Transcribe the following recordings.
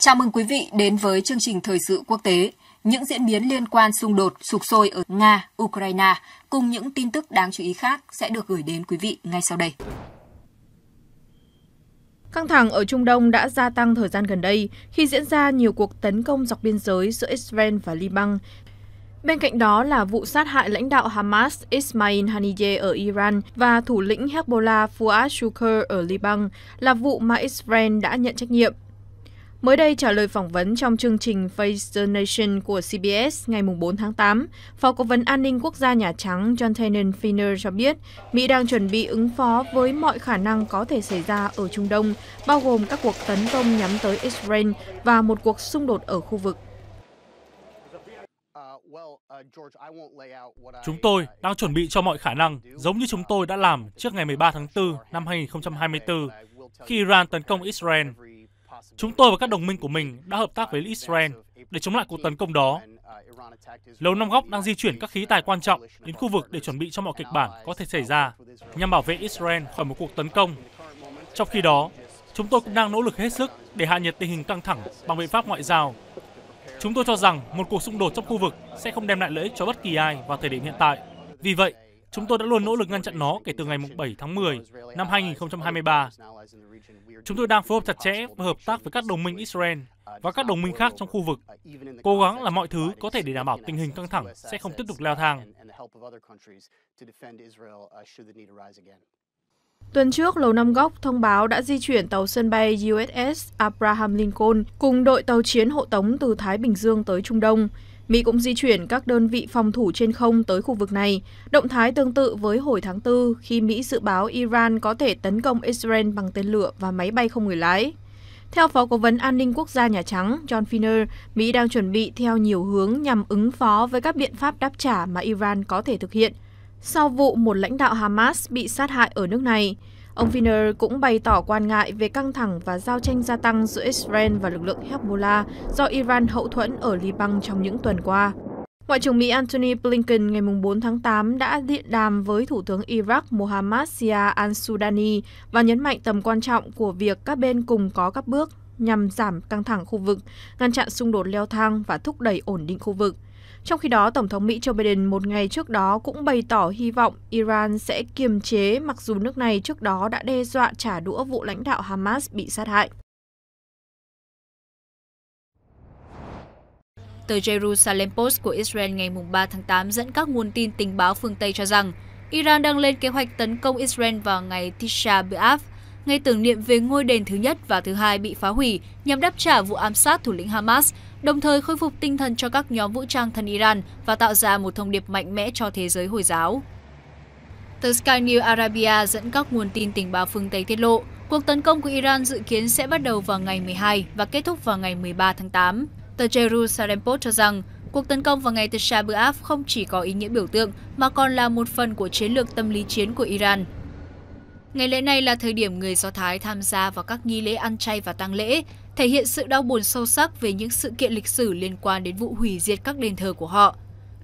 Chào mừng quý vị đến với chương trình thời sự quốc tế, những diễn biến liên quan xung đột sục sôi ở Nga, Ukraine cùng những tin tức đáng chú ý khác sẽ được gửi đến quý vị ngay sau đây. Căng thẳng ở Trung Đông đã gia tăng thời gian gần đây khi diễn ra nhiều cuộc tấn công dọc biên giới giữa Israel và Liban. Bên cạnh đó là vụ sát hại lãnh đạo Hamas Ismail Haniyeh ở Iran và thủ lĩnh Hezbollah Fuad Shukr ở Liban là vụ mà Israel đã nhận trách nhiệm Mới đây trả lời phỏng vấn trong chương trình Face the Nation của CBS ngày 4 tháng 8, Phó Cố vấn An ninh Quốc gia Nhà Trắng John Tannen Finner cho biết Mỹ đang chuẩn bị ứng phó với mọi khả năng có thể xảy ra ở Trung Đông, bao gồm các cuộc tấn công nhắm tới Israel và một cuộc xung đột ở khu vực. Chúng tôi đang chuẩn bị cho mọi khả năng, giống như chúng tôi đã làm trước ngày 13 tháng 4 năm 2024, khi Iran tấn công Israel Chúng tôi và các đồng minh của mình đã hợp tác với Israel để chống lại cuộc tấn công đó. Lầu Năm Góc đang di chuyển các khí tài quan trọng đến khu vực để chuẩn bị cho mọi kịch bản có thể xảy ra nhằm bảo vệ Israel khỏi một cuộc tấn công. Trong khi đó, chúng tôi cũng đang nỗ lực hết sức để hạ nhiệt tình hình căng thẳng bằng biện pháp ngoại giao. Chúng tôi cho rằng một cuộc xung đột trong khu vực sẽ không đem lại lợi ích cho bất kỳ ai vào thời điểm hiện tại. Vì vậy, Chúng tôi đã luôn nỗ lực ngăn chặn nó kể từ ngày 7 tháng 10 năm 2023. Chúng tôi đang phối hợp chặt chẽ và hợp tác với các đồng minh Israel và các đồng minh khác trong khu vực, cố gắng làm mọi thứ có thể để đảm bảo tình hình căng thẳng sẽ không tiếp tục leo thang. Tuần trước, Lầu Năm Góc thông báo đã di chuyển tàu sân bay USS Abraham Lincoln cùng đội tàu chiến hộ tống từ Thái Bình Dương tới Trung Đông. Mỹ cũng di chuyển các đơn vị phòng thủ trên không tới khu vực này, động thái tương tự với hồi tháng 4 khi Mỹ dự báo Iran có thể tấn công Israel bằng tên lửa và máy bay không người lái. Theo Phó Cố vấn An ninh Quốc gia Nhà Trắng John Finner, Mỹ đang chuẩn bị theo nhiều hướng nhằm ứng phó với các biện pháp đáp trả mà Iran có thể thực hiện. Sau vụ một lãnh đạo Hamas bị sát hại ở nước này, Ông Viner cũng bày tỏ quan ngại về căng thẳng và giao tranh gia tăng giữa Israel và lực lượng Hezbollah do Iran hậu thuẫn ở Liban trong những tuần qua. Ngoại trưởng Mỹ Antony Blinken ngày 4 tháng 8 đã điện đàm với Thủ tướng Iraq Mohammad Sia al-Sudani và nhấn mạnh tầm quan trọng của việc các bên cùng có các bước nhằm giảm căng thẳng khu vực, ngăn chặn xung đột leo thang và thúc đẩy ổn định khu vực. Trong khi đó, Tổng thống Mỹ Joe Biden một ngày trước đó cũng bày tỏ hy vọng Iran sẽ kiềm chế mặc dù nước này trước đó đã đe dọa trả đũa vụ lãnh đạo Hamas bị sát hại. Tờ Jerusalem Post của Israel ngày 3 tháng 8 dẫn các nguồn tin tình báo phương Tây cho rằng Iran đang lên kế hoạch tấn công Israel vào ngày Tisha B'Av, ngày tưởng niệm về ngôi đền thứ nhất và thứ hai bị phá hủy nhằm đáp trả vụ ám sát thủ lĩnh Hamas đồng thời khôi phục tinh thần cho các nhóm vũ trang thân Iran và tạo ra một thông điệp mạnh mẽ cho thế giới Hồi giáo. Tờ Sky News Arabia dẫn các nguồn tin tình báo phương Tây tiết lộ, cuộc tấn công của Iran dự kiến sẽ bắt đầu vào ngày 12 và kết thúc vào ngày 13 tháng 8. Tờ Jerusalem Post cho rằng, cuộc tấn công vào ngày Tisha B'Av không chỉ có ý nghĩa biểu tượng mà còn là một phần của chiến lược tâm lý chiến của Iran. Ngày lễ này là thời điểm người Do Thái tham gia vào các nghi lễ ăn chay và tang lễ, thể hiện sự đau buồn sâu sắc về những sự kiện lịch sử liên quan đến vụ hủy diệt các đền thờ của họ.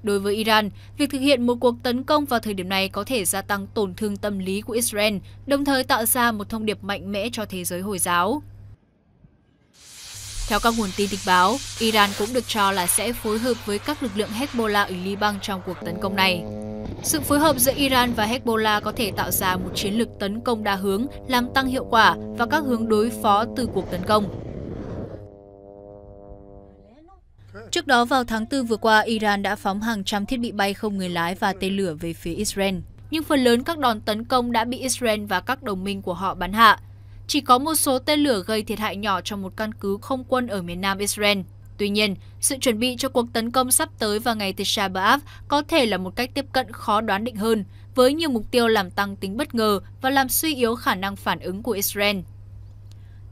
Đối với Iran, việc thực hiện một cuộc tấn công vào thời điểm này có thể gia tăng tổn thương tâm lý của Israel, đồng thời tạo ra một thông điệp mạnh mẽ cho thế giới Hồi giáo. Theo các nguồn tin tình báo, Iran cũng được cho là sẽ phối hợp với các lực lượng Hezbollah ở Liban trong cuộc tấn công này. Sự phối hợp giữa Iran và Hezbollah có thể tạo ra một chiến lược tấn công đa hướng, làm tăng hiệu quả và các hướng đối phó từ cuộc tấn công. Trước đó vào tháng 4 vừa qua, Iran đã phóng hàng trăm thiết bị bay không người lái và tên lửa về phía Israel. Nhưng phần lớn các đòn tấn công đã bị Israel và các đồng minh của họ bắn hạ. Chỉ có một số tên lửa gây thiệt hại nhỏ cho một căn cứ không quân ở miền nam Israel. Tuy nhiên, sự chuẩn bị cho cuộc tấn công sắp tới vào ngày Tisha B'Av có thể là một cách tiếp cận khó đoán định hơn, với nhiều mục tiêu làm tăng tính bất ngờ và làm suy yếu khả năng phản ứng của Israel.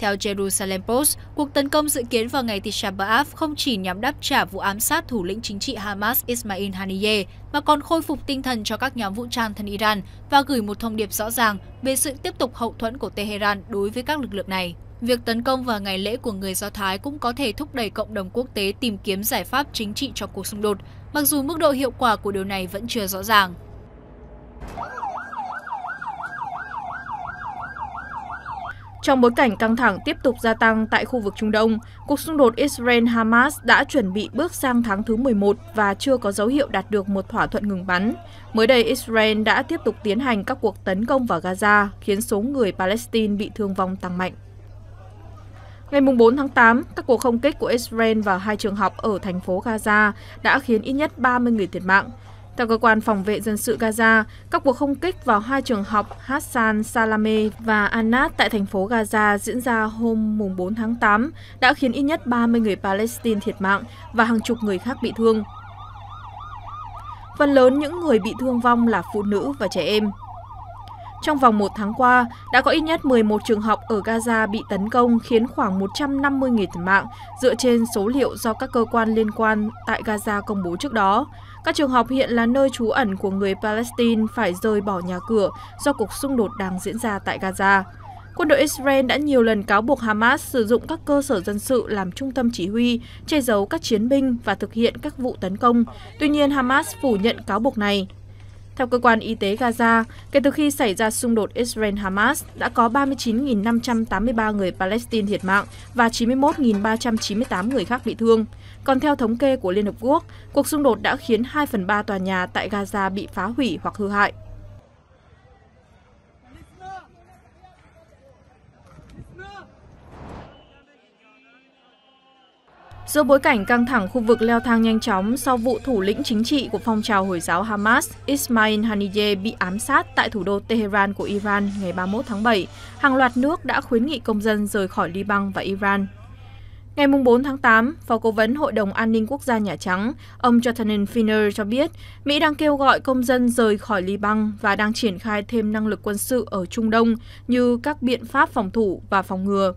Theo Jerusalem Post, cuộc tấn công dự kiến vào ngày Tisha B'Av không chỉ nhằm đáp trả vụ ám sát thủ lĩnh chính trị Hamas Ismail Haniyeh, mà còn khôi phục tinh thần cho các nhóm vũ trang thân Iran và gửi một thông điệp rõ ràng về sự tiếp tục hậu thuẫn của Tehran đối với các lực lượng này. Việc tấn công vào ngày lễ của người Do Thái cũng có thể thúc đẩy cộng đồng quốc tế tìm kiếm giải pháp chính trị cho cuộc xung đột, mặc dù mức độ hiệu quả của điều này vẫn chưa rõ ràng. Trong bối cảnh căng thẳng tiếp tục gia tăng tại khu vực Trung Đông, cuộc xung đột Israel-Hamas đã chuẩn bị bước sang tháng thứ 11 và chưa có dấu hiệu đạt được một thỏa thuận ngừng bắn. Mới đây, Israel đã tiếp tục tiến hành các cuộc tấn công vào Gaza, khiến số người Palestine bị thương vong tăng mạnh. Ngày 4 tháng 8, các cuộc không kích của Israel vào hai trường học ở thành phố Gaza đã khiến ít nhất 30 người thiệt mạng. Theo cơ quan phòng vệ dân sự Gaza, các cuộc không kích vào hai trường học Hassan Salame và Anat tại thành phố Gaza diễn ra hôm 4 tháng 8 đã khiến ít nhất 30 người Palestine thiệt mạng và hàng chục người khác bị thương. Phần lớn những người bị thương vong là phụ nữ và trẻ em. Trong vòng một tháng qua, đã có ít nhất 11 trường học ở Gaza bị tấn công khiến khoảng 150 người thiệt mạng dựa trên số liệu do các cơ quan liên quan tại Gaza công bố trước đó. Các trường học hiện là nơi trú ẩn của người Palestine phải rời bỏ nhà cửa do cuộc xung đột đang diễn ra tại Gaza. Quân đội Israel đã nhiều lần cáo buộc Hamas sử dụng các cơ sở dân sự làm trung tâm chỉ huy, che giấu các chiến binh và thực hiện các vụ tấn công. Tuy nhiên, Hamas phủ nhận cáo buộc này. Theo cơ quan y tế Gaza, kể từ khi xảy ra xung đột Israel-Hamas, đã có 39.583 người Palestine thiệt mạng và 91.398 người khác bị thương. Còn theo thống kê của Liên Hợp Quốc, cuộc xung đột đã khiến 2 phần 3 tòa nhà tại Gaza bị phá hủy hoặc hư hại. Giữa bối cảnh căng thẳng khu vực leo thang nhanh chóng sau vụ thủ lĩnh chính trị của phong trào Hồi giáo Hamas Ismail Haniyeh bị ám sát tại thủ đô Tehran của Iran ngày 31 tháng 7, hàng loạt nước đã khuyến nghị công dân rời khỏi Liban và Iran Ngày 4 tháng 8, Phó Cố vấn Hội đồng An ninh Quốc gia Nhà Trắng, ông Jonathan Finner cho biết Mỹ đang kêu gọi công dân rời khỏi Liban và đang triển khai thêm năng lực quân sự ở Trung Đông như các biện pháp phòng thủ và phòng ngừa.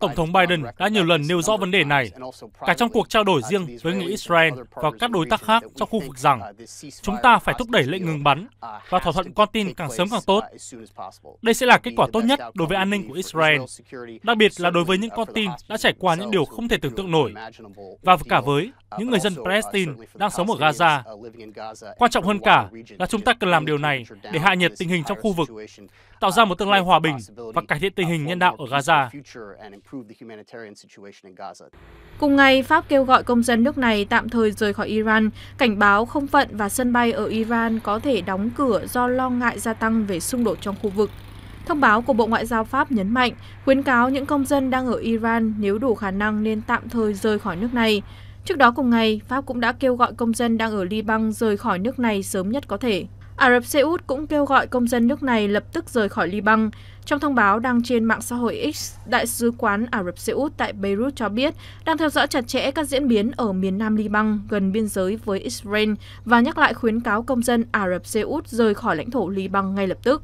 Tổng thống Biden đã nhiều lần nêu rõ vấn đề này, cả trong cuộc trao đổi uh, riêng với người Israel và các đối tác khác trong khu vực rằng uh, chúng ta phải thúc đẩy lệnh ngừng bắn uh, và thỏa thuận con tin càng sớm càng tốt. Đây sẽ là kết quả tốt nhất đối với an ninh của Israel, đặc biệt là đối với những con tin đã trải qua những điều không thể tưởng tượng nổi, và cả với những người dân Palestine đang sống ở Gaza. Quan trọng hơn cả là chúng ta cần làm điều này để hạ nhiệt tình hình trong khu vực, tạo ra một tương lai hòa bình và cải thiện tình hình nhân đạo ở Gaza. Cùng ngày, Pháp kêu gọi công dân nước này tạm thời rời khỏi Iran, cảnh báo không phận và sân bay ở Iran có thể đóng cửa do lo ngại gia tăng về xung đột trong khu vực. Thông báo của Bộ Ngoại giao Pháp nhấn mạnh, khuyến cáo những công dân đang ở Iran nếu đủ khả năng nên tạm thời rời khỏi nước này. Trước đó cùng ngày, Pháp cũng đã kêu gọi công dân đang ở Liban rời khỏi nước này sớm nhất có thể. Ả Rập Xê Út cũng kêu gọi công dân nước này lập tức rời khỏi Liban. Trong thông báo đăng trên mạng xã hội X, Đại sứ quán Ả Rập Xê Út tại Beirut cho biết đang theo dõi chặt chẽ các diễn biến ở miền nam Liban gần biên giới với Israel và nhắc lại khuyến cáo công dân Ả Rập Xê Út rời khỏi lãnh thổ Liban ngay lập tức.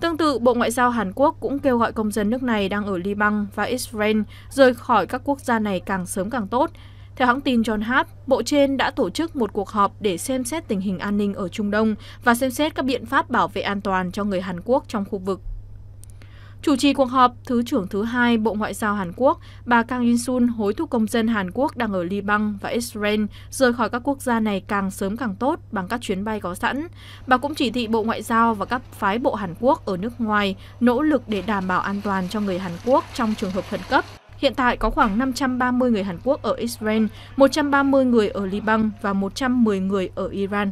Tương tự, Bộ Ngoại giao Hàn Quốc cũng kêu gọi công dân nước này đang ở Liban và Israel rời khỏi các quốc gia này càng sớm càng tốt, theo hãng tin John Hap, Bộ trên đã tổ chức một cuộc họp để xem xét tình hình an ninh ở Trung Đông và xem xét các biện pháp bảo vệ an toàn cho người Hàn Quốc trong khu vực. Chủ trì cuộc họp, Thứ trưởng thứ hai Bộ Ngoại giao Hàn Quốc, bà Kang In-sun hối thúc công dân Hàn Quốc đang ở Liban và Israel rời khỏi các quốc gia này càng sớm càng tốt bằng các chuyến bay có sẵn. Bà cũng chỉ thị Bộ Ngoại giao và các phái bộ Hàn Quốc ở nước ngoài nỗ lực để đảm bảo an toàn cho người Hàn Quốc trong trường hợp khẩn cấp Hiện tại có khoảng 530 người Hàn Quốc ở Israel, 130 người ở Liban và 110 người ở Iran.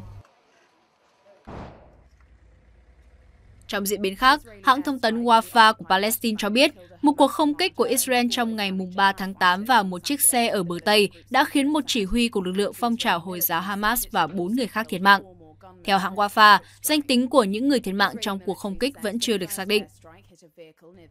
Trong diễn biến khác, hãng thông tấn Wafa của Palestine cho biết một cuộc không kích của Israel trong ngày 3 tháng 8 vào một chiếc xe ở bờ Tây đã khiến một chỉ huy của lực lượng phong trào Hồi giáo Hamas và bốn người khác thiệt mạng. Theo hãng Wafa, danh tính của những người thiệt mạng trong cuộc không kích vẫn chưa được xác định.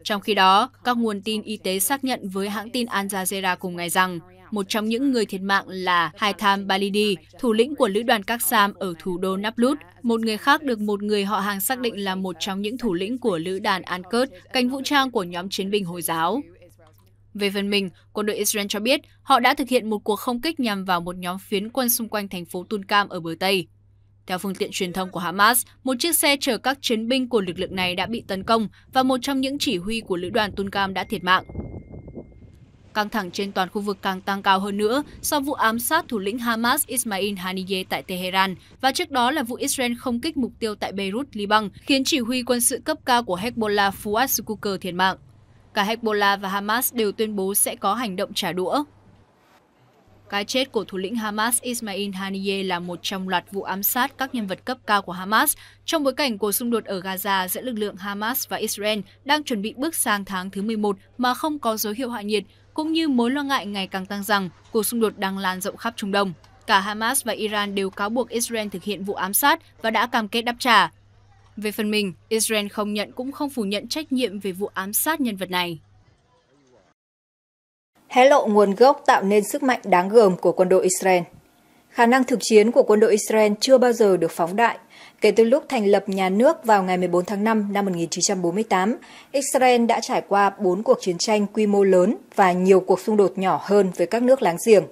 Trong khi đó, các nguồn tin y tế xác nhận với hãng tin Al Jazeera cùng ngày rằng một trong những người thiệt mạng là Haitham Balidi, thủ lĩnh của lữ đoàn các Sam ở thủ đô Nablus. Một người khác được một người họ hàng xác định là một trong những thủ lĩnh của lữ đoàn Al-Quds, cánh vũ trang của nhóm chiến binh Hồi giáo. Về phần mình, quân đội Israel cho biết họ đã thực hiện một cuộc không kích nhằm vào một nhóm phiến quân xung quanh thành phố Tunkam ở bờ Tây. Theo phương tiện truyền thông của Hamas, một chiếc xe chở các chiến binh của lực lượng này đã bị tấn công và một trong những chỉ huy của lữ đoàn Tunkam đã thiệt mạng. Căng thẳng trên toàn khu vực càng tăng cao hơn nữa sau vụ ám sát thủ lĩnh Hamas Ismail Haniyeh tại Tehran và trước đó là vụ Israel không kích mục tiêu tại Beirut, Liban, khiến chỉ huy quân sự cấp cao của Hezbollah Fuad Sukukar thiệt mạng. Cả Hezbollah và Hamas đều tuyên bố sẽ có hành động trả đũa. Cái chết của thủ lĩnh Hamas Ismail Haniyeh là một trong loạt vụ ám sát các nhân vật cấp cao của Hamas trong bối cảnh cuộc xung đột ở Gaza giữa lực lượng Hamas và Israel đang chuẩn bị bước sang tháng thứ 11 mà không có dấu hiệu hạ nhiệt, cũng như mối lo ngại ngày càng tăng rằng cuộc xung đột đang lan rộng khắp Trung Đông. Cả Hamas và Iran đều cáo buộc Israel thực hiện vụ ám sát và đã cam kết đáp trả. Về phần mình, Israel không nhận cũng không phủ nhận trách nhiệm về vụ ám sát nhân vật này hé lộ nguồn gốc tạo nên sức mạnh đáng gờm của quân đội Israel. Khả năng thực chiến của quân đội Israel chưa bao giờ được phóng đại. Kể từ lúc thành lập nhà nước vào ngày 14 tháng 5 năm 1948, Israel đã trải qua 4 cuộc chiến tranh quy mô lớn và nhiều cuộc xung đột nhỏ hơn với các nước láng giềng.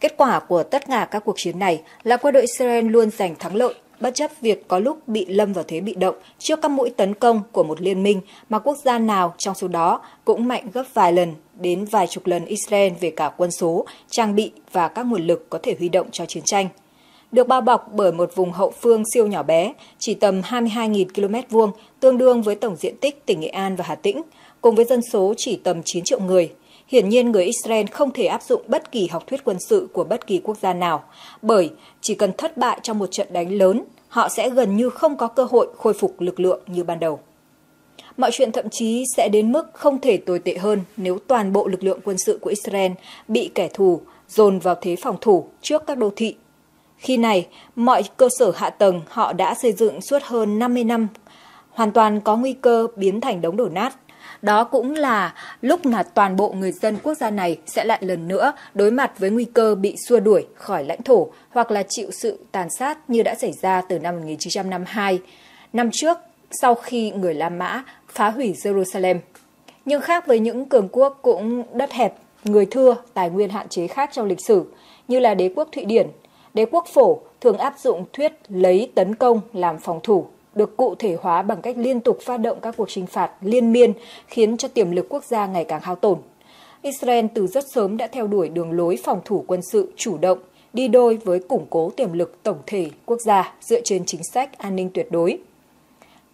Kết quả của tất cả các cuộc chiến này là quân đội Israel luôn giành thắng lợi bất chấp việc có lúc bị lâm vào thế bị động trước các mũi tấn công của một liên minh mà quốc gia nào trong số đó cũng mạnh gấp vài lần đến vài chục lần Israel về cả quân số, trang bị và các nguồn lực có thể huy động cho chiến tranh. Được bao bọc bởi một vùng hậu phương siêu nhỏ bé, chỉ tầm 22.000 km vuông, tương đương với tổng diện tích tỉnh Nghệ An và Hà Tĩnh, cùng với dân số chỉ tầm 9 triệu người. Hiển nhiên người Israel không thể áp dụng bất kỳ học thuyết quân sự của bất kỳ quốc gia nào, bởi chỉ cần thất bại trong một trận đánh lớn, họ sẽ gần như không có cơ hội khôi phục lực lượng như ban đầu. Mọi chuyện thậm chí sẽ đến mức không thể tồi tệ hơn nếu toàn bộ lực lượng quân sự của Israel bị kẻ thù dồn vào thế phòng thủ trước các đô thị. Khi này, mọi cơ sở hạ tầng họ đã xây dựng suốt hơn 50 năm hoàn toàn có nguy cơ biến thành đống đổ nát. Đó cũng là lúc mà toàn bộ người dân quốc gia này sẽ lại lần nữa đối mặt với nguy cơ bị xua đuổi khỏi lãnh thổ hoặc là chịu sự tàn sát như đã xảy ra từ năm 1952. Năm trước, sau khi người La Mã phá hủy Jerusalem. Nhưng khác với những cường quốc cũng đất hẹp, người thưa, tài nguyên hạn chế khác trong lịch sử, như là đế quốc Thụy Điển, đế quốc Phổ thường áp dụng thuyết lấy tấn công làm phòng thủ, được cụ thể hóa bằng cách liên tục phát động các cuộc trinh phạt liên miên khiến cho tiềm lực quốc gia ngày càng hao tổn. Israel từ rất sớm đã theo đuổi đường lối phòng thủ quân sự chủ động, đi đôi với củng cố tiềm lực tổng thể quốc gia dựa trên chính sách an ninh tuyệt đối.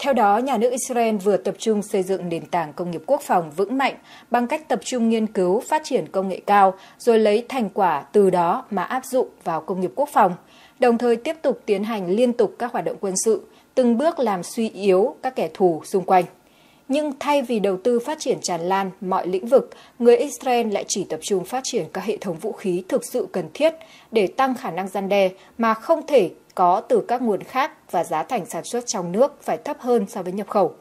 Theo đó, nhà nước Israel vừa tập trung xây dựng nền tảng công nghiệp quốc phòng vững mạnh bằng cách tập trung nghiên cứu phát triển công nghệ cao, rồi lấy thành quả từ đó mà áp dụng vào công nghiệp quốc phòng, đồng thời tiếp tục tiến hành liên tục các hoạt động quân sự, từng bước làm suy yếu các kẻ thù xung quanh. Nhưng thay vì đầu tư phát triển tràn lan mọi lĩnh vực, người Israel lại chỉ tập trung phát triển các hệ thống vũ khí thực sự cần thiết để tăng khả năng gian đe mà không thể có từ các nguồn khác và giá thành sản xuất trong nước phải thấp hơn so với nhập khẩu.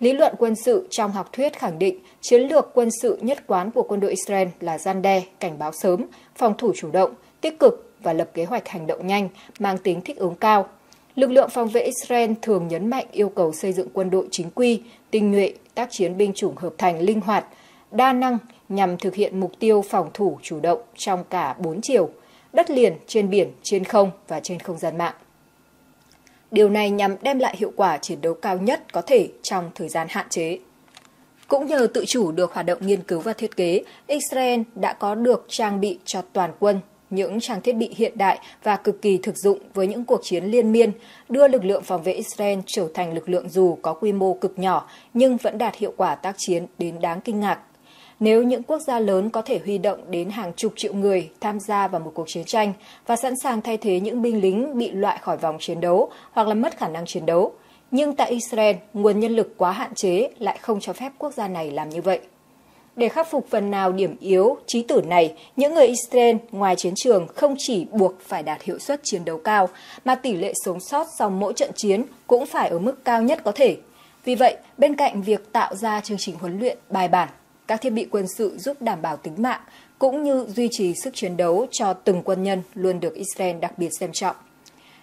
Lý luận quân sự trong học thuyết khẳng định chiến lược quân sự nhất quán của quân đội Israel là gian đe, cảnh báo sớm, phòng thủ chủ động, tích cực và lập kế hoạch hành động nhanh, mang tính thích ứng cao, Lực lượng phòng vệ Israel thường nhấn mạnh yêu cầu xây dựng quân đội chính quy, tinh nhuệ, tác chiến binh chủng hợp thành linh hoạt, đa năng nhằm thực hiện mục tiêu phòng thủ chủ động trong cả 4 chiều, đất liền, trên biển, trên không và trên không gian mạng. Điều này nhằm đem lại hiệu quả chiến đấu cao nhất có thể trong thời gian hạn chế. Cũng nhờ tự chủ được hoạt động nghiên cứu và thiết kế, Israel đã có được trang bị cho toàn quân những trang thiết bị hiện đại và cực kỳ thực dụng với những cuộc chiến liên miên, đưa lực lượng phòng vệ Israel trở thành lực lượng dù có quy mô cực nhỏ nhưng vẫn đạt hiệu quả tác chiến đến đáng kinh ngạc. Nếu những quốc gia lớn có thể huy động đến hàng chục triệu người tham gia vào một cuộc chiến tranh và sẵn sàng thay thế những binh lính bị loại khỏi vòng chiến đấu hoặc là mất khả năng chiến đấu, nhưng tại Israel, nguồn nhân lực quá hạn chế lại không cho phép quốc gia này làm như vậy. Để khắc phục phần nào điểm yếu, trí tử này, những người Israel ngoài chiến trường không chỉ buộc phải đạt hiệu suất chiến đấu cao, mà tỷ lệ sống sót sau mỗi trận chiến cũng phải ở mức cao nhất có thể. Vì vậy, bên cạnh việc tạo ra chương trình huấn luyện bài bản, các thiết bị quân sự giúp đảm bảo tính mạng, cũng như duy trì sức chiến đấu cho từng quân nhân luôn được Israel đặc biệt xem trọng.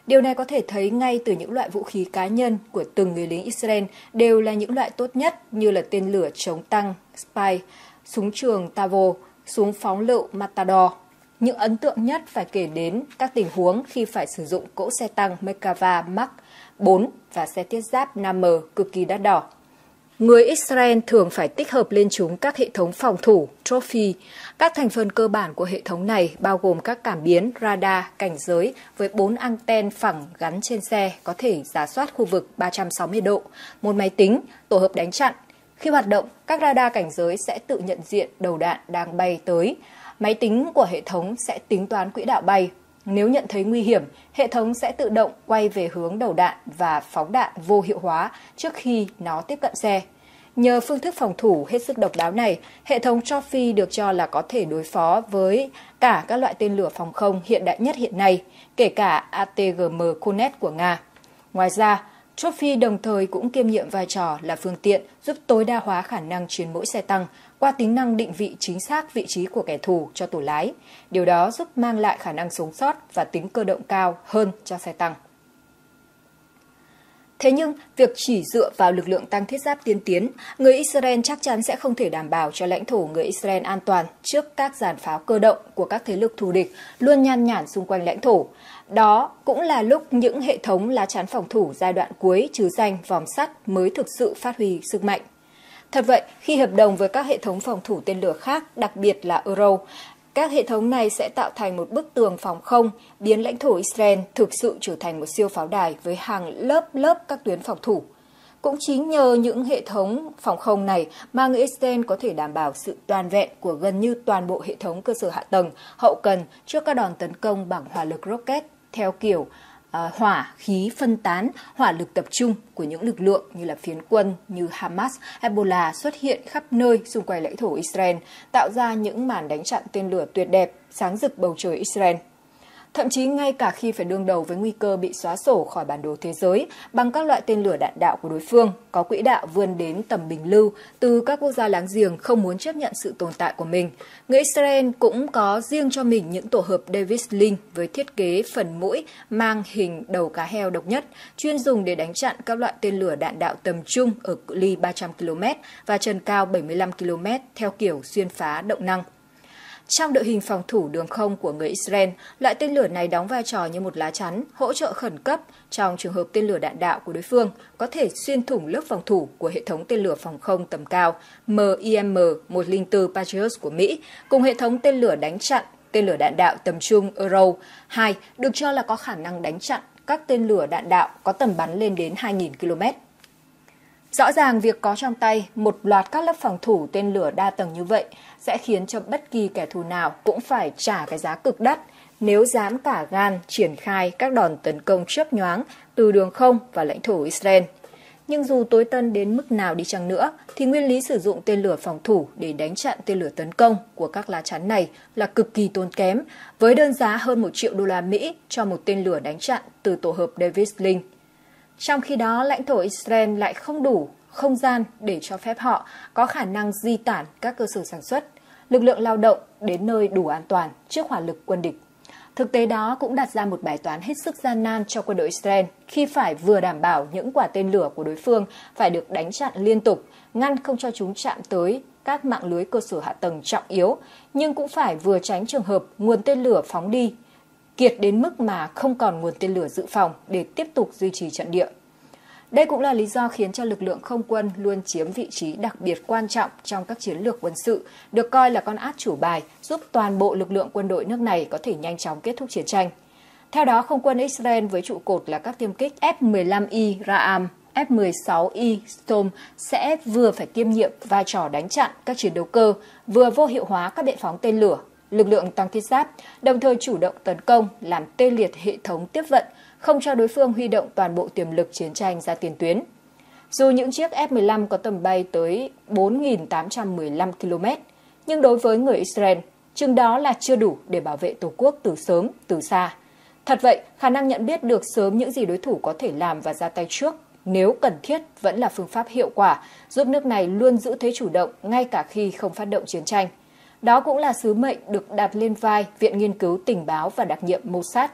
Điều này có thể thấy ngay từ những loại vũ khí cá nhân của từng người lính Israel đều là những loại tốt nhất như là tên lửa chống tăng Spy, súng trường Tavo, súng phóng lựu Matador. Những ấn tượng nhất phải kể đến các tình huống khi phải sử dụng cỗ xe tăng Mekava Mark 4 và xe thiết giáp Nam M cực kỳ đắt đỏ. Người Israel thường phải tích hợp lên chúng các hệ thống phòng thủ, trophy. Các thành phần cơ bản của hệ thống này bao gồm các cảm biến, radar, cảnh giới với 4 anten phẳng gắn trên xe có thể giả soát khu vực 360 độ, một máy tính, tổ hợp đánh chặn, khi hoạt động, các radar cảnh giới sẽ tự nhận diện đầu đạn đang bay tới. Máy tính của hệ thống sẽ tính toán quỹ đạo bay. Nếu nhận thấy nguy hiểm, hệ thống sẽ tự động quay về hướng đầu đạn và phóng đạn vô hiệu hóa trước khi nó tiếp cận xe. Nhờ phương thức phòng thủ hết sức độc đáo này, hệ thống Trophy được cho là có thể đối phó với cả các loại tên lửa phòng không hiện đại nhất hiện nay, kể cả ATGM Konet của Nga. Ngoài ra, Chốt phi đồng thời cũng kiêm nhiệm vai trò là phương tiện giúp tối đa hóa khả năng chiến mỗi xe tăng qua tính năng định vị chính xác vị trí của kẻ thù cho tủ lái. Điều đó giúp mang lại khả năng sống sót và tính cơ động cao hơn cho xe tăng. Thế nhưng, việc chỉ dựa vào lực lượng tăng thiết giáp tiên tiến, người Israel chắc chắn sẽ không thể đảm bảo cho lãnh thổ người Israel an toàn trước các giàn pháo cơ động của các thế lực thù địch luôn nhan nhản xung quanh lãnh thổ. Đó cũng là lúc những hệ thống lá chắn phòng thủ giai đoạn cuối trừ danh vòm sắt mới thực sự phát huy sức mạnh. Thật vậy, khi hợp đồng với các hệ thống phòng thủ tên lửa khác, đặc biệt là Euro, các hệ thống này sẽ tạo thành một bức tường phòng không, biến lãnh thổ Israel thực sự trở thành một siêu pháo đài với hàng lớp lớp các tuyến phòng thủ. Cũng chính nhờ những hệ thống phòng không này mà người Israel có thể đảm bảo sự toàn vẹn của gần như toàn bộ hệ thống cơ sở hạ tầng, hậu cần trước các đòn tấn công bằng hỏa lực rocket theo kiểu uh, hỏa khí phân tán, hỏa lực tập trung của những lực lượng như là phiến quân như Hamas, Hezbollah xuất hiện khắp nơi xung quanh lãnh thổ Israel, tạo ra những màn đánh chặn tên lửa tuyệt đẹp, sáng rực bầu trời Israel thậm chí ngay cả khi phải đương đầu với nguy cơ bị xóa sổ khỏi bản đồ thế giới bằng các loại tên lửa đạn đạo của đối phương có quỹ đạo vươn đến tầm bình lưu từ các quốc gia láng giềng không muốn chấp nhận sự tồn tại của mình. Người Israel cũng có riêng cho mình những tổ hợp Davis Link với thiết kế phần mũi mang hình đầu cá heo độc nhất, chuyên dùng để đánh chặn các loại tên lửa đạn đạo tầm trung ở cự ly 300 km và trần cao 75 km theo kiểu xuyên phá động năng. Trong đội hình phòng thủ đường không của người Israel, loại tên lửa này đóng vai trò như một lá chắn, hỗ trợ khẩn cấp trong trường hợp tên lửa đạn đạo của đối phương có thể xuyên thủng lớp phòng thủ của hệ thống tên lửa phòng không tầm cao MIM-104 Patriot của Mỹ cùng hệ thống tên lửa đánh chặn tên lửa đạn đạo tầm trung Euro 2 được cho là có khả năng đánh chặn các tên lửa đạn đạo có tầm bắn lên đến 2.000 km. Rõ ràng việc có trong tay một loạt các lớp phòng thủ tên lửa đa tầng như vậy sẽ khiến cho bất kỳ kẻ thù nào cũng phải trả cái giá cực đắt nếu dám cả gan triển khai các đòn tấn công chớp nhoáng từ đường không và lãnh thổ Israel. Nhưng dù tối tân đến mức nào đi chăng nữa, thì nguyên lý sử dụng tên lửa phòng thủ để đánh chặn tên lửa tấn công của các lá chắn này là cực kỳ tốn kém, với đơn giá hơn 1 triệu đô la Mỹ cho một tên lửa đánh chặn từ tổ hợp Davis Link. Trong khi đó, lãnh thổ Israel lại không đủ không gian để cho phép họ có khả năng di tản các cơ sở sản xuất, lực lượng lao động đến nơi đủ an toàn trước hỏa lực quân địch. Thực tế đó cũng đặt ra một bài toán hết sức gian nan cho quân đội Israel khi phải vừa đảm bảo những quả tên lửa của đối phương phải được đánh chặn liên tục, ngăn không cho chúng chạm tới các mạng lưới cơ sở hạ tầng trọng yếu, nhưng cũng phải vừa tránh trường hợp nguồn tên lửa phóng đi kiệt đến mức mà không còn nguồn tên lửa dự phòng để tiếp tục duy trì trận địa. Đây cũng là lý do khiến cho lực lượng không quân luôn chiếm vị trí đặc biệt quan trọng trong các chiến lược quân sự, được coi là con át chủ bài giúp toàn bộ lực lượng quân đội nước này có thể nhanh chóng kết thúc chiến tranh. Theo đó, không quân Israel với trụ cột là các tiêm kích F-15I Ra'am, F-16I Storm sẽ vừa phải kiêm nhiệm vai trò đánh chặn các chiến đấu cơ, vừa vô hiệu hóa các biện phóng tên lửa lực lượng tăng thiết giáp, đồng thời chủ động tấn công, làm tê liệt hệ thống tiếp vận, không cho đối phương huy động toàn bộ tiềm lực chiến tranh ra tiền tuyến. Dù những chiếc F-15 có tầm bay tới 4.815 km, nhưng đối với người Israel, chừng đó là chưa đủ để bảo vệ Tổ quốc từ sớm, từ xa. Thật vậy, khả năng nhận biết được sớm những gì đối thủ có thể làm và ra tay trước nếu cần thiết vẫn là phương pháp hiệu quả giúp nước này luôn giữ thế chủ động ngay cả khi không phát động chiến tranh. Đó cũng là sứ mệnh được đặt lên vai Viện Nghiên cứu Tình báo và Đặc nhiệm Mossad.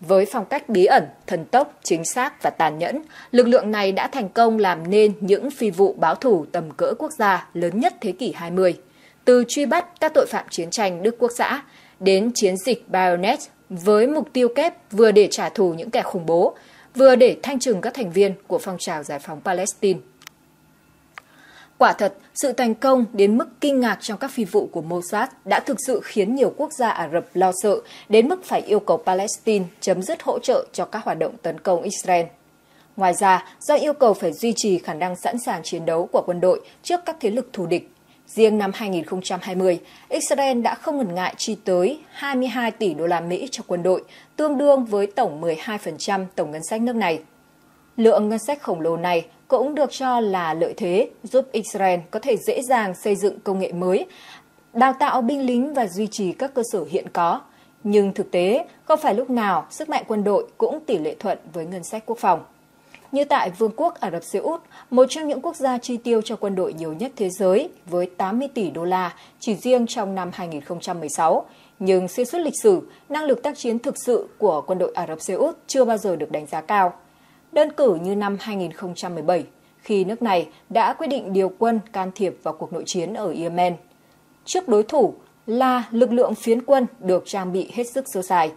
Với phong cách bí ẩn, thần tốc, chính xác và tàn nhẫn, lực lượng này đã thành công làm nên những phi vụ báo thủ tầm cỡ quốc gia lớn nhất thế kỷ 20. Từ truy bắt các tội phạm chiến tranh Đức Quốc xã đến chiến dịch Bayonet với mục tiêu kép vừa để trả thù những kẻ khủng bố, vừa để thanh trừng các thành viên của phong trào giải phóng Palestine. Quả thật, sự thành công đến mức kinh ngạc trong các phi vụ của Mossad đã thực sự khiến nhiều quốc gia Ả Rập lo sợ đến mức phải yêu cầu Palestine chấm dứt hỗ trợ cho các hoạt động tấn công Israel. Ngoài ra, do yêu cầu phải duy trì khả năng sẵn sàng chiến đấu của quân đội trước các thế lực thù địch, riêng năm 2020, Israel đã không ngần ngại chi tới 22 tỷ đô la Mỹ cho quân đội, tương đương với tổng 12% tổng ngân sách nước này. Lượng ngân sách khổng lồ này cũng được cho là lợi thế giúp Israel có thể dễ dàng xây dựng công nghệ mới, đào tạo binh lính và duy trì các cơ sở hiện có. Nhưng thực tế, không phải lúc nào sức mạnh quân đội cũng tỷ lệ thuận với ngân sách quốc phòng. Như tại Vương quốc Ả Rập Xê Út, một trong những quốc gia chi tiêu cho quân đội nhiều nhất thế giới với 80 tỷ đô la chỉ riêng trong năm 2016, nhưng xuyên suốt lịch sử, năng lực tác chiến thực sự của quân đội Ả Rập Xê Út chưa bao giờ được đánh giá cao đơn cử như năm 2017 khi nước này đã quyết định điều quân can thiệp vào cuộc nội chiến ở Yemen. Trước đối thủ là lực lượng phiến quân được trang bị hết sức sơ sài.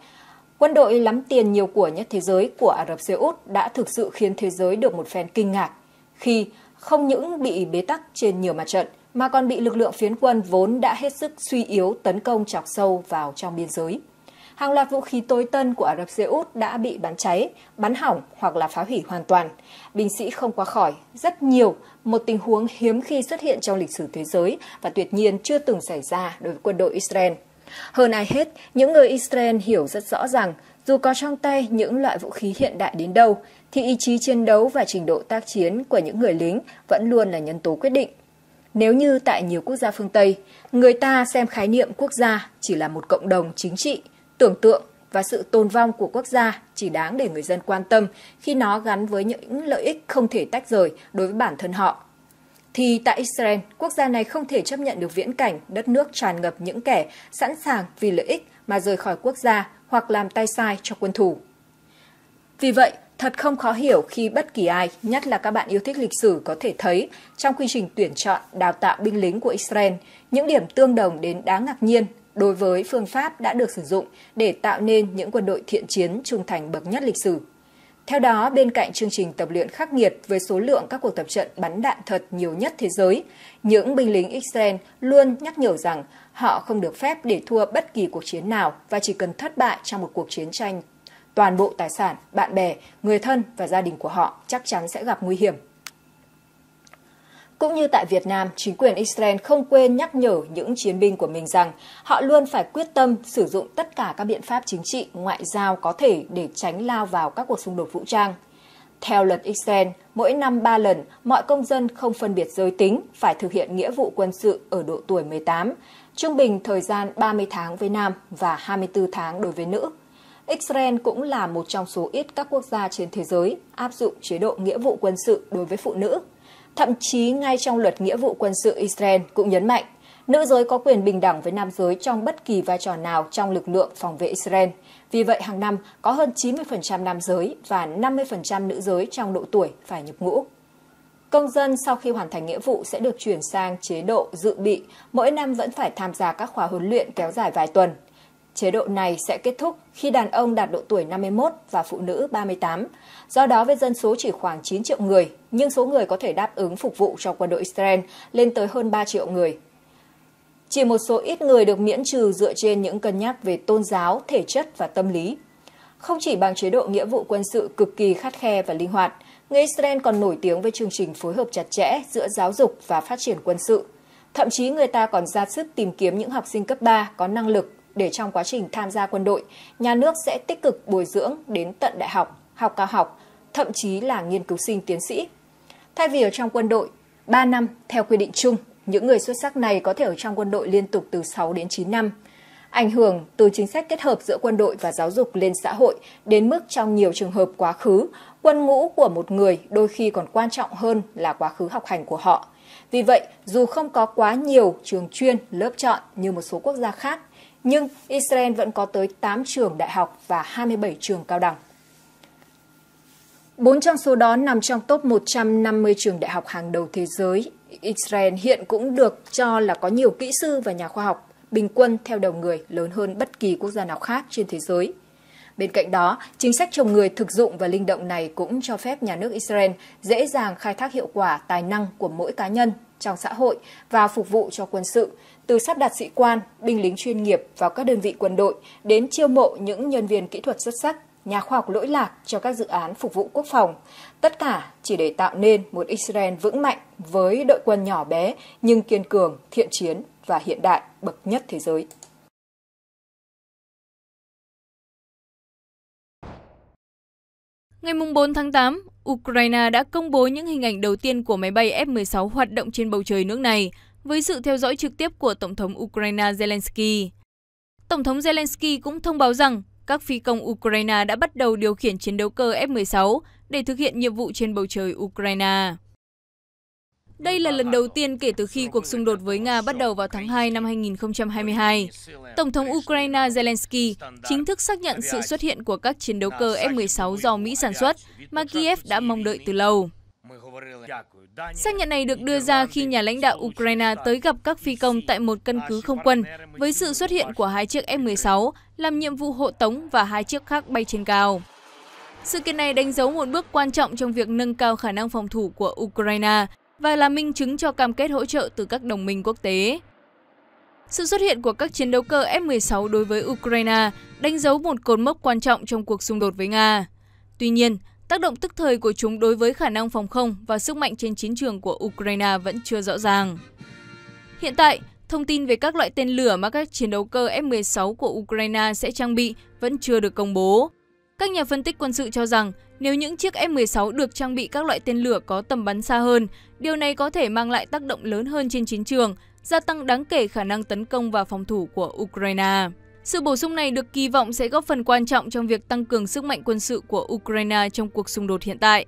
Quân đội lắm tiền nhiều của nhất thế giới của Ả Rập Xê Út đã thực sự khiến thế giới được một phen kinh ngạc khi không những bị bế tắc trên nhiều mặt trận mà còn bị lực lượng phiến quân vốn đã hết sức suy yếu tấn công chọc sâu vào trong biên giới hàng loạt vũ khí tối tân của Ả Rập Xê Út đã bị bắn cháy, bắn hỏng hoặc là phá hủy hoàn toàn. Binh sĩ không qua khỏi, rất nhiều, một tình huống hiếm khi xuất hiện trong lịch sử thế giới và tuyệt nhiên chưa từng xảy ra đối với quân đội Israel. Hơn ai hết, những người Israel hiểu rất rõ rằng dù có trong tay những loại vũ khí hiện đại đến đâu, thì ý chí chiến đấu và trình độ tác chiến của những người lính vẫn luôn là nhân tố quyết định. Nếu như tại nhiều quốc gia phương Tây, người ta xem khái niệm quốc gia chỉ là một cộng đồng chính trị tưởng tượng và sự tồn vong của quốc gia chỉ đáng để người dân quan tâm khi nó gắn với những lợi ích không thể tách rời đối với bản thân họ. Thì tại Israel, quốc gia này không thể chấp nhận được viễn cảnh đất nước tràn ngập những kẻ sẵn sàng vì lợi ích mà rời khỏi quốc gia hoặc làm tay sai cho quân thủ. Vì vậy, thật không khó hiểu khi bất kỳ ai, nhất là các bạn yêu thích lịch sử có thể thấy trong quy trình tuyển chọn đào tạo binh lính của Israel, những điểm tương đồng đến đáng ngạc nhiên đối với phương pháp đã được sử dụng để tạo nên những quân đội thiện chiến trung thành bậc nhất lịch sử. Theo đó, bên cạnh chương trình tập luyện khắc nghiệt với số lượng các cuộc tập trận bắn đạn thật nhiều nhất thế giới, những binh lính Israel luôn nhắc nhở rằng họ không được phép để thua bất kỳ cuộc chiến nào và chỉ cần thất bại trong một cuộc chiến tranh, toàn bộ tài sản, bạn bè, người thân và gia đình của họ chắc chắn sẽ gặp nguy hiểm. Cũng như tại Việt Nam, chính quyền Israel không quên nhắc nhở những chiến binh của mình rằng họ luôn phải quyết tâm sử dụng tất cả các biện pháp chính trị, ngoại giao có thể để tránh lao vào các cuộc xung đột vũ trang. Theo luật Israel, mỗi năm 3 lần, mọi công dân không phân biệt giới tính phải thực hiện nghĩa vụ quân sự ở độ tuổi 18, trung bình thời gian 30 tháng với nam và 24 tháng đối với nữ. Israel cũng là một trong số ít các quốc gia trên thế giới áp dụng chế độ nghĩa vụ quân sự đối với phụ nữ Thậm chí ngay trong luật nghĩa vụ quân sự Israel cũng nhấn mạnh, nữ giới có quyền bình đẳng với nam giới trong bất kỳ vai trò nào trong lực lượng phòng vệ Israel. Vì vậy, hàng năm có hơn 90% nam giới và 50% nữ giới trong độ tuổi phải nhập ngũ. Công dân sau khi hoàn thành nghĩa vụ sẽ được chuyển sang chế độ dự bị, mỗi năm vẫn phải tham gia các khóa huấn luyện kéo dài vài tuần. Chế độ này sẽ kết thúc khi đàn ông đạt độ tuổi 51 và phụ nữ 38, Do đó, với dân số chỉ khoảng 9 triệu người, nhưng số người có thể đáp ứng phục vụ cho quân đội Israel lên tới hơn 3 triệu người. Chỉ một số ít người được miễn trừ dựa trên những cân nhắc về tôn giáo, thể chất và tâm lý. Không chỉ bằng chế độ nghĩa vụ quân sự cực kỳ khắt khe và linh hoạt, người Israel còn nổi tiếng với chương trình phối hợp chặt chẽ giữa giáo dục và phát triển quân sự. Thậm chí người ta còn ra sức tìm kiếm những học sinh cấp 3 có năng lực để trong quá trình tham gia quân đội, nhà nước sẽ tích cực bồi dưỡng đến tận đại học học cao học, thậm chí là nghiên cứu sinh tiến sĩ. Thay vì ở trong quân đội, 3 năm theo quy định chung, những người xuất sắc này có thể ở trong quân đội liên tục từ 6 đến 9 năm. Ảnh hưởng từ chính sách kết hợp giữa quân đội và giáo dục lên xã hội đến mức trong nhiều trường hợp quá khứ, quân ngũ của một người đôi khi còn quan trọng hơn là quá khứ học hành của họ. Vì vậy, dù không có quá nhiều trường chuyên, lớp chọn như một số quốc gia khác, nhưng Israel vẫn có tới 8 trường đại học và 27 trường cao đẳng. 4 trong số đó nằm trong top 150 trường đại học hàng đầu thế giới. Israel hiện cũng được cho là có nhiều kỹ sư và nhà khoa học bình quân theo đầu người lớn hơn bất kỳ quốc gia nào khác trên thế giới. Bên cạnh đó, chính sách trồng người thực dụng và linh động này cũng cho phép nhà nước Israel dễ dàng khai thác hiệu quả tài năng của mỗi cá nhân trong xã hội và phục vụ cho quân sự, từ sắp đặt sĩ quan, binh lính chuyên nghiệp vào các đơn vị quân đội đến chiêu mộ những nhân viên kỹ thuật xuất sắc nhà khoa học lỗi lạc cho các dự án phục vụ quốc phòng. Tất cả chỉ để tạo nên một Israel vững mạnh với đội quân nhỏ bé nhưng kiên cường, thiện chiến và hiện đại bậc nhất thế giới. Ngày 4 tháng 8, Ukraine đã công bố những hình ảnh đầu tiên của máy bay F-16 hoạt động trên bầu trời nước này, với sự theo dõi trực tiếp của Tổng thống Ukraine Zelensky. Tổng thống Zelensky cũng thông báo rằng các phi công Ukraine đã bắt đầu điều khiển chiến đấu cơ F-16 để thực hiện nhiệm vụ trên bầu trời Ukraine. Đây là lần đầu tiên kể từ khi cuộc xung đột với Nga bắt đầu vào tháng 2 năm 2022. Tổng thống Ukraine Zelensky chính thức xác nhận sự xuất hiện của các chiến đấu cơ F-16 do Mỹ sản xuất mà Kiev đã mong đợi từ lâu. Xác nhận này được đưa ra khi nhà lãnh đạo Ukraine tới gặp các phi công tại một căn cứ không quân với sự xuất hiện của hai chiếc F-16 làm nhiệm vụ hộ tống và hai chiếc khác bay trên cao. Sự kiện này đánh dấu một bước quan trọng trong việc nâng cao khả năng phòng thủ của Ukraine và là minh chứng cho cam kết hỗ trợ từ các đồng minh quốc tế. Sự xuất hiện của các chiến đấu cơ F-16 đối với Ukraine đánh dấu một cột mốc quan trọng trong cuộc xung đột với Nga. Tuy nhiên, Tác động tức thời của chúng đối với khả năng phòng không và sức mạnh trên chiến trường của Ukraine vẫn chưa rõ ràng. Hiện tại, thông tin về các loại tên lửa mà các chiến đấu cơ F-16 của Ukraine sẽ trang bị vẫn chưa được công bố. Các nhà phân tích quân sự cho rằng nếu những chiếc F-16 được trang bị các loại tên lửa có tầm bắn xa hơn, điều này có thể mang lại tác động lớn hơn trên chiến trường, gia tăng đáng kể khả năng tấn công và phòng thủ của Ukraine. Sự bổ sung này được kỳ vọng sẽ góp phần quan trọng trong việc tăng cường sức mạnh quân sự của Ukraine trong cuộc xung đột hiện tại.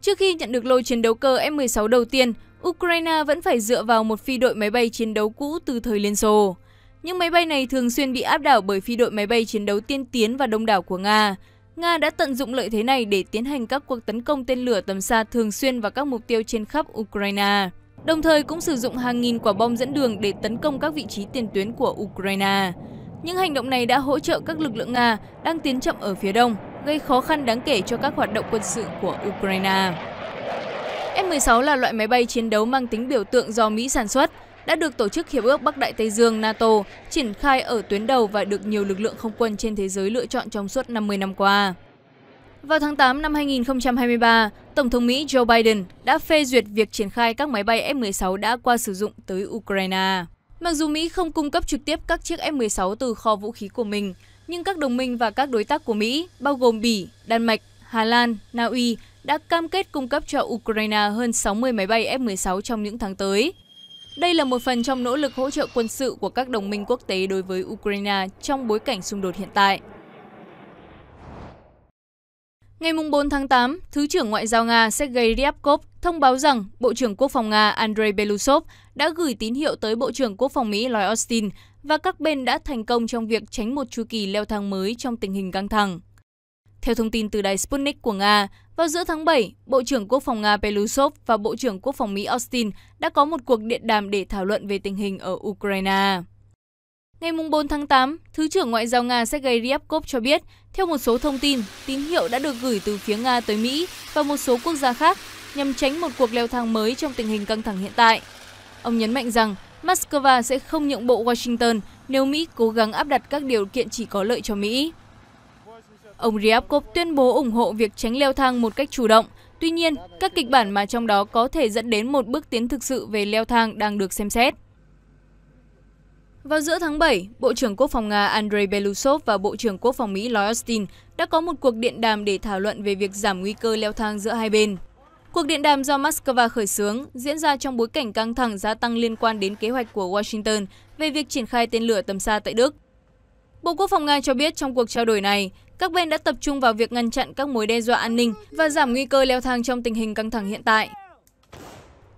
Trước khi nhận được lô chiến đấu cơ F-16 đầu tiên, Ukraine vẫn phải dựa vào một phi đội máy bay chiến đấu cũ từ thời Liên Xô. Những máy bay này thường xuyên bị áp đảo bởi phi đội máy bay chiến đấu tiên tiến và đông đảo của Nga. Nga đã tận dụng lợi thế này để tiến hành các cuộc tấn công tên lửa tầm xa thường xuyên vào các mục tiêu trên khắp Ukraine đồng thời cũng sử dụng hàng nghìn quả bom dẫn đường để tấn công các vị trí tiền tuyến của Ukraine. Những hành động này đã hỗ trợ các lực lượng Nga đang tiến chậm ở phía đông, gây khó khăn đáng kể cho các hoạt động quân sự của Ukraine. F-16 là loại máy bay chiến đấu mang tính biểu tượng do Mỹ sản xuất, đã được Tổ chức Hiệp ước Bắc Đại Tây Dương NATO triển khai ở tuyến đầu và được nhiều lực lượng không quân trên thế giới lựa chọn trong suốt 50 năm qua. Vào tháng 8 năm 2023, Tổng thống Mỹ Joe Biden đã phê duyệt việc triển khai các máy bay F-16 đã qua sử dụng tới Ukraine. Mặc dù Mỹ không cung cấp trực tiếp các chiếc F-16 từ kho vũ khí của mình, nhưng các đồng minh và các đối tác của Mỹ, bao gồm Bỉ, Đan Mạch, Hà Lan, Na Uy, đã cam kết cung cấp cho Ukraine hơn 60 máy bay F-16 trong những tháng tới. Đây là một phần trong nỗ lực hỗ trợ quân sự của các đồng minh quốc tế đối với Ukraine trong bối cảnh xung đột hiện tại. Ngày 4 tháng 8, Thứ trưởng Ngoại giao Nga Sergei Ryabkov thông báo rằng Bộ trưởng Quốc phòng Nga Andrei Belousov đã gửi tín hiệu tới Bộ trưởng Quốc phòng Mỹ Lloyd Austin và các bên đã thành công trong việc tránh một chu kỳ leo thang mới trong tình hình căng thẳng. Theo thông tin từ đài Sputnik của Nga, vào giữa tháng 7, Bộ trưởng Quốc phòng Nga Belousov và Bộ trưởng Quốc phòng Mỹ Austin đã có một cuộc điện đàm để thảo luận về tình hình ở Ukraine. Ngày 4 tháng 8, Thứ trưởng Ngoại giao Nga Sergei Ryabkov cho biết, theo một số thông tin, tín hiệu đã được gửi từ phía Nga tới Mỹ và một số quốc gia khác nhằm tránh một cuộc leo thang mới trong tình hình căng thẳng hiện tại. Ông nhấn mạnh rằng Moscow sẽ không nhượng bộ Washington nếu Mỹ cố gắng áp đặt các điều kiện chỉ có lợi cho Mỹ. Ông Ryabkov tuyên bố ủng hộ việc tránh leo thang một cách chủ động, tuy nhiên các kịch bản mà trong đó có thể dẫn đến một bước tiến thực sự về leo thang đang được xem xét. Vào giữa tháng 7, Bộ trưởng Quốc phòng Nga Andrei Belousov và Bộ trưởng Quốc phòng Mỹ Lloyd Austin đã có một cuộc điện đàm để thảo luận về việc giảm nguy cơ leo thang giữa hai bên. Cuộc điện đàm do Moscow khởi xướng diễn ra trong bối cảnh căng thẳng gia tăng liên quan đến kế hoạch của Washington về việc triển khai tên lửa tầm xa tại Đức. Bộ Quốc phòng Nga cho biết trong cuộc trao đổi này, các bên đã tập trung vào việc ngăn chặn các mối đe dọa an ninh và giảm nguy cơ leo thang trong tình hình căng thẳng hiện tại.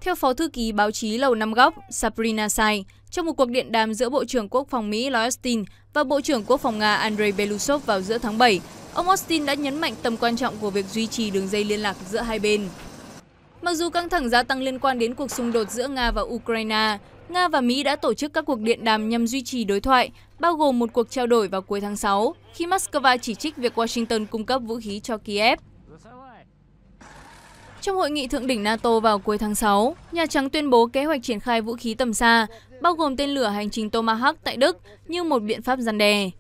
Theo Phó Thư ký báo chí Lầu Năm Góc, Sabrina Sai, trong một cuộc điện đàm giữa Bộ trưởng Quốc phòng Mỹ Lloyd Austin và Bộ trưởng Quốc phòng Nga Andrei Belousov vào giữa tháng 7, ông Austin đã nhấn mạnh tầm quan trọng của việc duy trì đường dây liên lạc giữa hai bên. Mặc dù căng thẳng gia tăng liên quan đến cuộc xung đột giữa Nga và Ukraine, Nga và Mỹ đã tổ chức các cuộc điện đàm nhằm duy trì đối thoại, bao gồm một cuộc trao đổi vào cuối tháng 6, khi Moscow chỉ trích việc Washington cung cấp vũ khí cho Kiev. Trong hội nghị thượng đỉnh NATO vào cuối tháng 6, Nhà Trắng tuyên bố kế hoạch triển khai vũ khí tầm xa bao gồm tên lửa hành trình Tomahawk tại Đức như một biện pháp gian đe.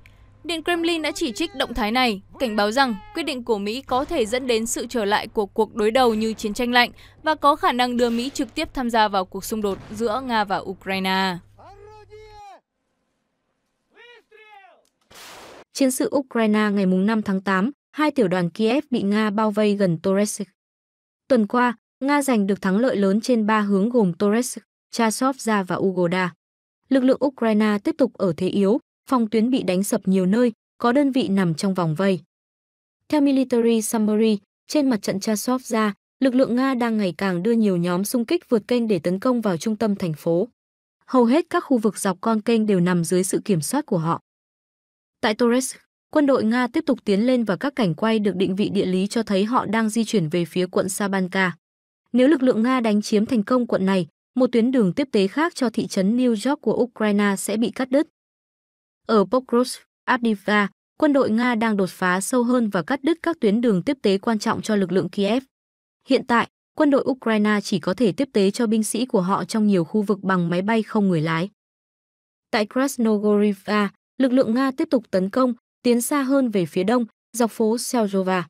Điện Kremlin đã chỉ trích động thái này, cảnh báo rằng quyết định của Mỹ có thể dẫn đến sự trở lại của cuộc đối đầu như chiến tranh lạnh và có khả năng đưa Mỹ trực tiếp tham gia vào cuộc xung đột giữa Nga và Ukraine. Chiến sự Ukraine ngày 5 tháng 8, hai tiểu đoàn Kiev bị Nga bao vây gần Torres. Tuần qua, Nga giành được thắng lợi lớn trên ba hướng gồm Torres, Chasovia và Ugoda. Lực lượng Ukraine tiếp tục ở thế yếu, phòng tuyến bị đánh sập nhiều nơi, có đơn vị nằm trong vòng vây. Theo Military Summary, trên mặt trận Chasovia, lực lượng Nga đang ngày càng đưa nhiều nhóm xung kích vượt kênh để tấn công vào trung tâm thành phố. Hầu hết các khu vực dọc con kênh đều nằm dưới sự kiểm soát của họ. Tại Torres, quân đội Nga tiếp tục tiến lên và các cảnh quay được định vị địa lý cho thấy họ đang di chuyển về phía quận Sabanka. Nếu lực lượng Nga đánh chiếm thành công quận này, một tuyến đường tiếp tế khác cho thị trấn New York của Ukraine sẽ bị cắt đứt. Ở Pokrovsk, Avdiivka, quân đội Nga đang đột phá sâu hơn và cắt đứt các tuyến đường tiếp tế quan trọng cho lực lượng Kiev. Hiện tại, quân đội Ukraine chỉ có thể tiếp tế cho binh sĩ của họ trong nhiều khu vực bằng máy bay không người lái. Tại Krasnogorivka, lực lượng Nga tiếp tục tấn công, tiến xa hơn về phía đông, dọc phố Seljova.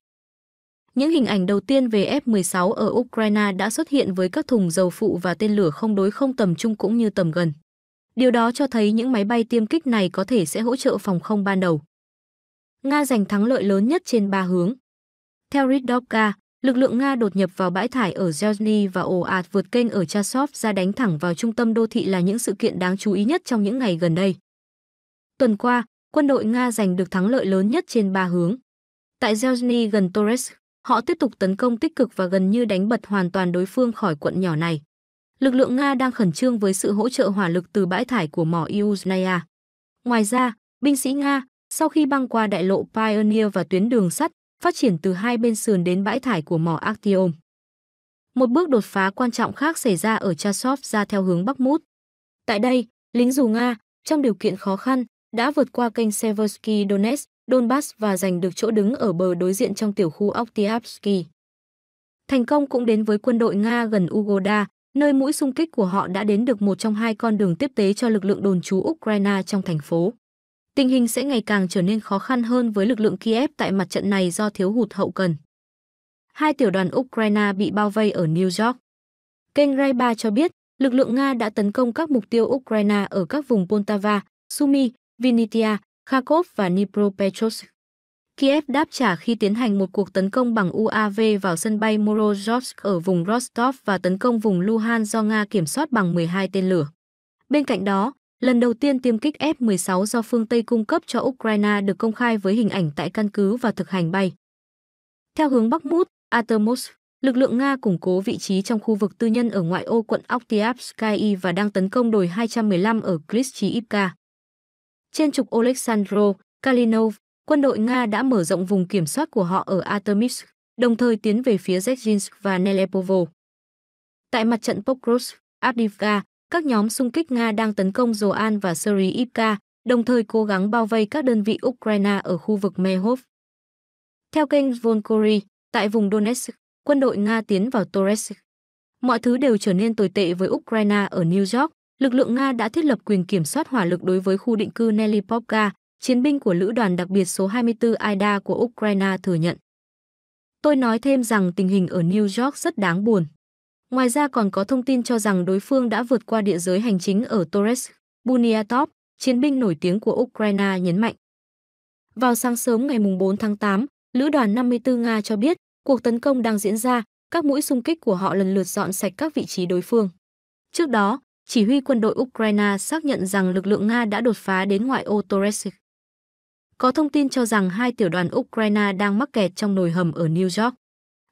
Những hình ảnh đầu tiên về F-16 ở Ukraine đã xuất hiện với các thùng dầu phụ và tên lửa không đối không tầm trung cũng như tầm gần. Điều đó cho thấy những máy bay tiêm kích này có thể sẽ hỗ trợ phòng không ban đầu. Nga giành thắng lợi lớn nhất trên ba hướng. Theo Ridovka, lực lượng Nga đột nhập vào bãi thải ở Zelny và ồ ạt vượt kênh ở Chasov ra đánh thẳng vào trung tâm đô thị là những sự kiện đáng chú ý nhất trong những ngày gần đây. Tuần qua, quân đội Nga giành được thắng lợi lớn nhất trên ba hướng. Tại Zelny gần Torres, Họ tiếp tục tấn công tích cực và gần như đánh bật hoàn toàn đối phương khỏi quận nhỏ này. Lực lượng Nga đang khẩn trương với sự hỗ trợ hỏa lực từ bãi thải của mỏ Yuznaya. Ngoài ra, binh sĩ Nga, sau khi băng qua đại lộ Pioneer và tuyến đường sắt, phát triển từ hai bên sườn đến bãi thải của mỏ Artyom. Một bước đột phá quan trọng khác xảy ra ở Chasov ra theo hướng Bắc Mút. Tại đây, lính dù Nga, trong điều kiện khó khăn, đã vượt qua kênh Seversky Donetsk Donbass và giành được chỗ đứng ở bờ đối diện trong tiểu khu Oktyavsky. Thành công cũng đến với quân đội Nga gần Ugoda, nơi mũi xung kích của họ đã đến được một trong hai con đường tiếp tế cho lực lượng đồn trú Ukraine trong thành phố. Tình hình sẽ ngày càng trở nên khó khăn hơn với lực lượng Kiev tại mặt trận này do thiếu hụt hậu cần. Hai tiểu đoàn Ukraine bị bao vây ở New York. Kênh Rai cho biết, lực lượng Nga đã tấn công các mục tiêu Ukraine ở các vùng Poltava, Sumy, Vinnytsia. Kharkov và Dnipropetrovsk. Kiev đáp trả khi tiến hành một cuộc tấn công bằng UAV vào sân bay Morozovsk ở vùng Rostov và tấn công vùng Luhan do Nga kiểm soát bằng 12 tên lửa. Bên cạnh đó, lần đầu tiên tiêm kích F-16 do phương Tây cung cấp cho Ukraine được công khai với hình ảnh tại căn cứ và thực hành bay. Theo hướng Bắc Mút, Atomos, lực lượng Nga củng cố vị trí trong khu vực tư nhân ở ngoại ô quận Oktyabsky và đang tấn công đồi 215 ở Krystyivka. Trên trục Oleksandro Kalinov, quân đội Nga đã mở rộng vùng kiểm soát của họ ở Artemis, đồng thời tiến về phía Zhezhinsk và Nelepovo. Tại mặt trận Pokrovsk, Avdiivka, các nhóm xung kích Nga đang tấn công Zoan và Syriivka, đồng thời cố gắng bao vây các đơn vị Ukraine ở khu vực Mehov. Theo kênh Volkory, tại vùng Donetsk, quân đội Nga tiến vào Toretsk. Mọi thứ đều trở nên tồi tệ với Ukraine ở New York, lực lượng Nga đã thiết lập quyền kiểm soát hỏa lực đối với khu định cư Nelipovka, chiến binh của lữ đoàn đặc biệt số 24 Aida của Ukraine thừa nhận. Tôi nói thêm rằng tình hình ở New York rất đáng buồn. Ngoài ra còn có thông tin cho rằng đối phương đã vượt qua địa giới hành chính ở Torres, Buniatov, chiến binh nổi tiếng của Ukraine nhấn mạnh. Vào sáng sớm ngày 4 tháng 8, Lữ đoàn 54 Nga cho biết cuộc tấn công đang diễn ra, các mũi xung kích của họ lần lượt dọn sạch các vị trí đối phương. Trước đó, chỉ huy quân đội Ukraine xác nhận rằng lực lượng Nga đã đột phá đến ngoại ô Toretsk. Có thông tin cho rằng hai tiểu đoàn Ukraine đang mắc kẹt trong nồi hầm ở New York.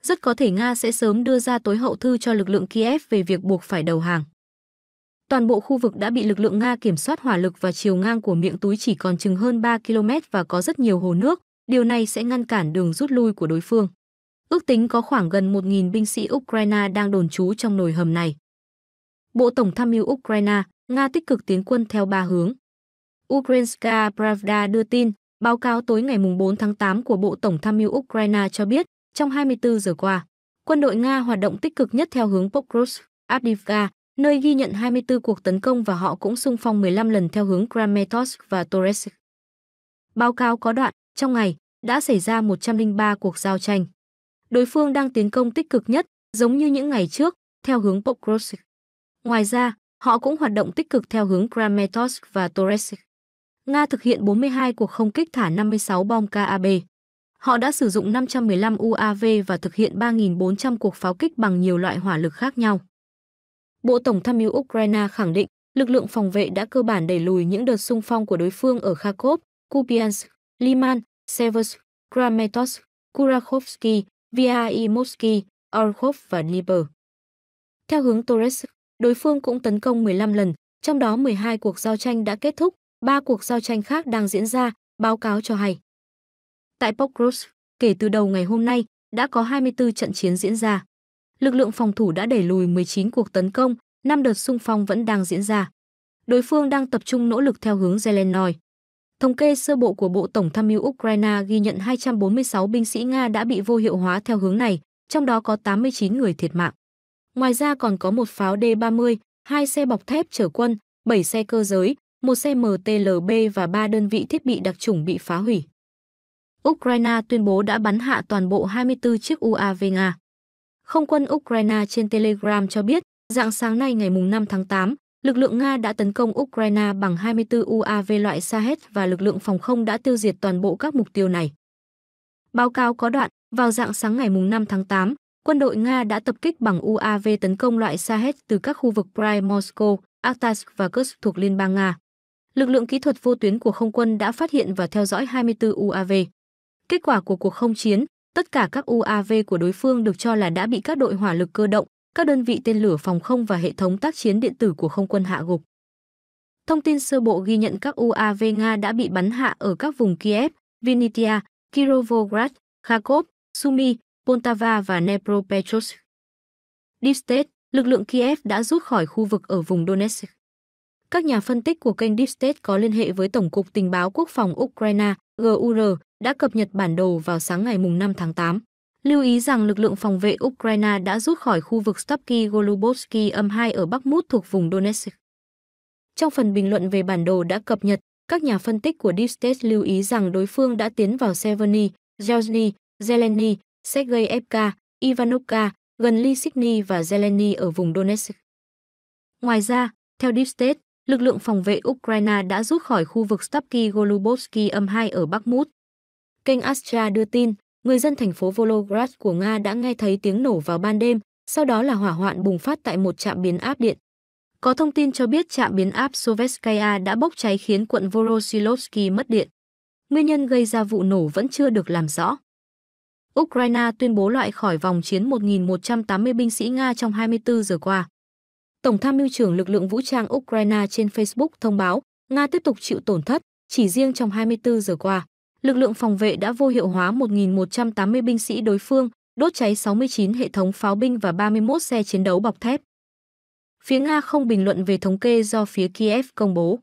Rất có thể Nga sẽ sớm đưa ra tối hậu thư cho lực lượng Kiev về việc buộc phải đầu hàng. Toàn bộ khu vực đã bị lực lượng Nga kiểm soát hỏa lực và chiều ngang của miệng túi chỉ còn chừng hơn 3 km và có rất nhiều hồ nước, điều này sẽ ngăn cản đường rút lui của đối phương. Ước tính có khoảng gần 1.000 binh sĩ Ukraine đang đồn trú trong nồi hầm này. Bộ Tổng tham mưu Ukraine, Nga tích cực tiến quân theo ba hướng. Ukrainska Pravda đưa tin, báo cáo tối ngày 4 tháng 8 của Bộ Tổng tham mưu Ukraine cho biết, trong 24 giờ qua, quân đội Nga hoạt động tích cực nhất theo hướng Pokrovsk, Avdiivka, nơi ghi nhận 24 cuộc tấn công và họ cũng xung phong 15 lần theo hướng Kramatorsk và Toretsk. Báo cáo có đoạn, trong ngày, đã xảy ra 103 cuộc giao tranh. Đối phương đang tiến công tích cực nhất, giống như những ngày trước, theo hướng Pokrovsk. Ngoài ra, họ cũng hoạt động tích cực theo hướng Kramatorsk và Toresic. Nga thực hiện 42 cuộc không kích thả 56 bom KAB. Họ đã sử dụng 515 UAV và thực hiện 3.400 cuộc pháo kích bằng nhiều loại hỏa lực khác nhau. Bộ Tổng tham mưu Ukraine khẳng định lực lượng phòng vệ đã cơ bản đẩy lùi những đợt xung phong của đối phương ở Kharkov, Kupiansk, Liman, Seversk, Kramatorsk, Kurakhovsky, Vyaïmovsky, Orkhov và Dnipro. Theo hướng Torres, đối phương cũng tấn công 15 lần, trong đó 12 cuộc giao tranh đã kết thúc, 3 cuộc giao tranh khác đang diễn ra, báo cáo cho hay. Tại Pokrovsk, kể từ đầu ngày hôm nay, đã có 24 trận chiến diễn ra. Lực lượng phòng thủ đã đẩy lùi 19 cuộc tấn công, 5 đợt xung phong vẫn đang diễn ra. Đối phương đang tập trung nỗ lực theo hướng Zelenoy. Thống kê sơ bộ của Bộ Tổng tham mưu Ukraine ghi nhận 246 binh sĩ Nga đã bị vô hiệu hóa theo hướng này, trong đó có 89 người thiệt mạng. Ngoài ra còn có một pháo D-30, hai xe bọc thép chở quân, 7 xe cơ giới, một xe MTLB và ba đơn vị thiết bị đặc chủng bị phá hủy. Ukraine tuyên bố đã bắn hạ toàn bộ 24 chiếc UAV Nga. Không quân Ukraine trên Telegram cho biết, dạng sáng nay ngày 5 tháng 8, lực lượng Nga đã tấn công Ukraine bằng 24 UAV loại Sahet và lực lượng phòng không đã tiêu diệt toàn bộ các mục tiêu này. Báo cáo có đoạn, vào dạng sáng ngày 5 tháng 8, quân đội Nga đã tập kích bằng UAV tấn công loại Sahed từ các khu vực Primorsk, Artask và Kursk thuộc Liên bang Nga. Lực lượng kỹ thuật vô tuyến của không quân đã phát hiện và theo dõi 24 UAV. Kết quả của cuộc không chiến, tất cả các UAV của đối phương được cho là đã bị các đội hỏa lực cơ động, các đơn vị tên lửa phòng không và hệ thống tác chiến điện tử của không quân hạ gục. Thông tin sơ bộ ghi nhận các UAV Nga đã bị bắn hạ ở các vùng Kiev, Vinnytsia, Kirovograd, Kharkov, Sumy, Poltava và Dnepropetrovsk. Deep State, lực lượng Kiev đã rút khỏi khu vực ở vùng Donetsk. Các nhà phân tích của kênh Deep State có liên hệ với Tổng cục Tình báo Quốc phòng Ukraine GUR đã cập nhật bản đồ vào sáng ngày 5 tháng 8. Lưu ý rằng lực lượng phòng vệ Ukraine đã rút khỏi khu vực Stavki Golubovsky âm 2 ở Bắc Mút thuộc vùng Donetsk. Trong phần bình luận về bản đồ đã cập nhật, các nhà phân tích của Deep State lưu ý rằng đối phương đã tiến vào Severny, Zelny, Zeleny Sergei Evka, Ivanovka, gần Lysikny và Zeleny ở vùng Donetsk. Ngoài ra, theo Deep State, lực lượng phòng vệ Ukraine đã rút khỏi khu vực Stavki Golubovsky âm 2 ở Bắc Mút. Kênh Astra đưa tin, người dân thành phố Volograd của Nga đã nghe thấy tiếng nổ vào ban đêm, sau đó là hỏa hoạn bùng phát tại một trạm biến áp điện. Có thông tin cho biết trạm biến áp Sovetskaya đã bốc cháy khiến quận Vorosilovsky mất điện. Nguyên nhân gây ra vụ nổ vẫn chưa được làm rõ. Ukraine tuyên bố loại khỏi vòng chiến 1.180 binh sĩ Nga trong 24 giờ qua. Tổng tham mưu trưởng lực lượng vũ trang Ukraine trên Facebook thông báo, Nga tiếp tục chịu tổn thất, chỉ riêng trong 24 giờ qua. Lực lượng phòng vệ đã vô hiệu hóa 1.180 binh sĩ đối phương, đốt cháy 69 hệ thống pháo binh và 31 xe chiến đấu bọc thép. Phía Nga không bình luận về thống kê do phía Kiev công bố.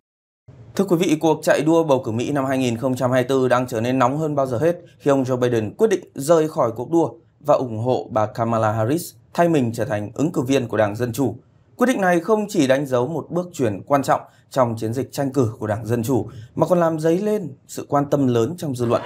Thưa quý vị, cuộc chạy đua bầu cử Mỹ năm 2024 đang trở nên nóng hơn bao giờ hết khi ông Joe Biden quyết định rời khỏi cuộc đua và ủng hộ bà Kamala Harris thay mình trở thành ứng cử viên của Đảng Dân Chủ. Quyết định này không chỉ đánh dấu một bước chuyển quan trọng trong chiến dịch tranh cử của Đảng Dân Chủ, mà còn làm dấy lên sự quan tâm lớn trong dư luận.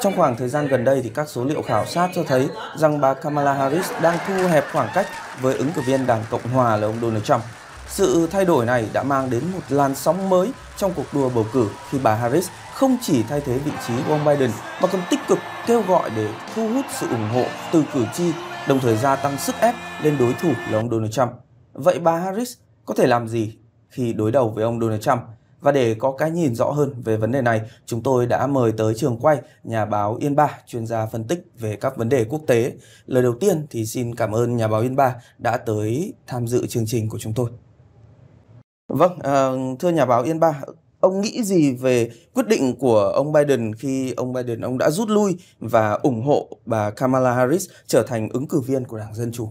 Trong khoảng thời gian gần đây, thì các số liệu khảo sát cho thấy rằng bà Kamala Harris đang thu hẹp khoảng cách với ứng cử viên Đảng Cộng Hòa là ông Donald Trump sự thay đổi này đã mang đến một làn sóng mới trong cuộc đua bầu cử khi bà Harris không chỉ thay thế vị trí của ông Biden mà còn tích cực kêu gọi để thu hút sự ủng hộ từ cử tri, đồng thời gia tăng sức ép lên đối thủ là ông Donald Trump. Vậy bà Harris có thể làm gì khi đối đầu với ông Donald Trump? Và để có cái nhìn rõ hơn về vấn đề này, chúng tôi đã mời tới trường quay nhà báo Yên Ba, chuyên gia phân tích về các vấn đề quốc tế. Lời đầu tiên thì xin cảm ơn nhà báo Yên Ba đã tới tham dự chương trình của chúng tôi. Vâng, uh, thưa nhà báo Yên Ba, ông nghĩ gì về quyết định của ông Biden khi ông Biden ông đã rút lui và ủng hộ bà Kamala Harris trở thành ứng cử viên của Đảng Dân Chủ?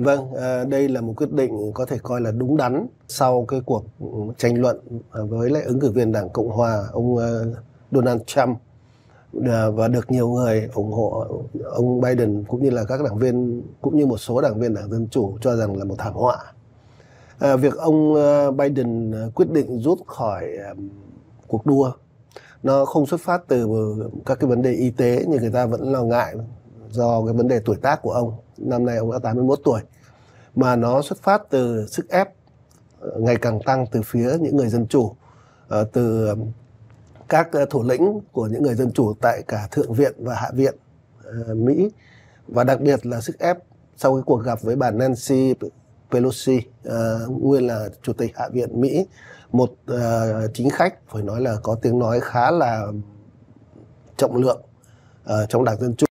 Vâng, ờ, đây là một quyết định có thể coi là đúng đắn sau cái cuộc tranh luận ờ, với lại ứng cử viên Đảng Cộng hòa ông Donald Trump và được nhiều người ủng hộ ông Biden cũng như là các đảng viên cũng như một số đảng viên Đảng Dân chủ cho rằng là một thảm họa Ờ, việc ông ờ, Biden ờ, quyết định rút khỏi cuộc đua nó không xuất phát từ các cái vấn đề y tế nhưng người ta vẫn lo ngại do cái vấn đề tuổi tác của ông năm nay ông đã 81 tuổi mà nó xuất phát từ sức ép ngày càng tăng từ phía những người dân chủ từ các thủ lĩnh của những người dân chủ tại cả thượng viện và hạ viện Mỹ và đặc biệt là sức ép sau cái cuộc gặp với bà Nancy Pelosi uh, nguyên là chủ tịch Hạ viện Mỹ một uh, chính khách phải nói là có tiếng nói khá là trọng lượng uh, trong đảng dân chủ.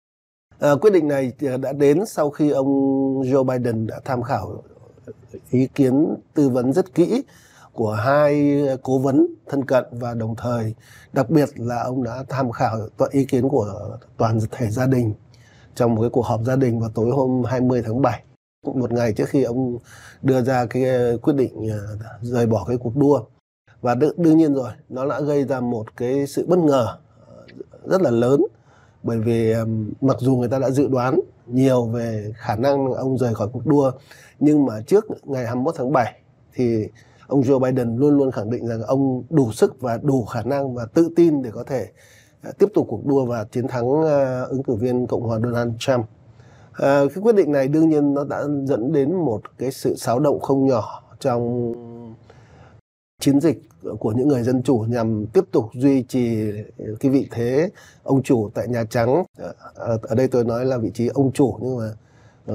Uh, quyết định này đã đến sau khi ông Joe Biden đã tham khảo ý kiến tư vấn rất kỹ của hai cố vấn thân cận và đồng thời đặc biệt là ông đã tham khảo ý kiến của toàn thể gia đình trong một cái cuộc họp gia đình vào tối hôm 20 tháng 7 một ngày trước khi ông đưa ra cái ờ, quyết định ờ, rời bỏ cái cuộc đua và đương nhiên rồi nó đã gây ra một cái sự bất ngờ ờ, rất là lớn bởi vì mặc dù người ta đã dự đoán nhiều về khả năng ông rời khỏi cuộc đua nhưng mà trước ngày 21 tháng 7 thì ông Joe Biden luôn luôn khẳng định rằng ông đủ sức và đủ khả năng và tự tin để có thể tiếp tục cuộc đua và chiến thắng ứng cử viên Cộng hòa Donald Trump. À, cái quyết định này đương nhiên nó đã dẫn đến một cái sự xáo động không nhỏ trong chiến dịch của những người dân chủ nhằm tiếp tục duy trì cái vị thế ông chủ tại Nhà Trắng. Ờ, ờ, ở đây tôi nói là vị trí ông chủ nhưng mà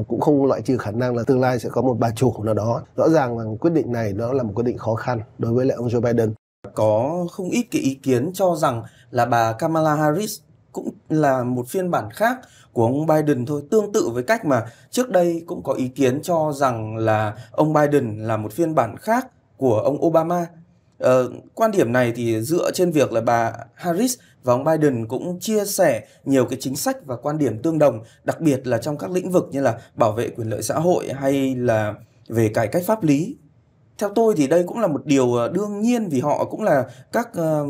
cũng không loại trừ khả năng là tương lai sẽ có một bà chủ nào đó. Rõ ràng là quyết định này nó là một quyết định khó khăn đối với lại ông Joe Biden. Có không ít cái ý kiến cho rằng là bà Kamala Harris cũng là một phiên bản khác của ông Biden thôi tương tự với cách mà trước đây cũng có ý kiến cho rằng là ông Biden là một phiên bản khác của ông Obama Ờ, quan điểm này thì dựa trên việc là bà Harris và ông Biden cũng chia sẻ nhiều cái chính sách và quan điểm tương đồng, đặc biệt là trong các lĩnh vực như là bảo vệ quyền lợi xã hội hay là về cải cách pháp lý. Theo tôi thì đây cũng là một điều ờ, đương nhiên vì họ cũng là các ờ,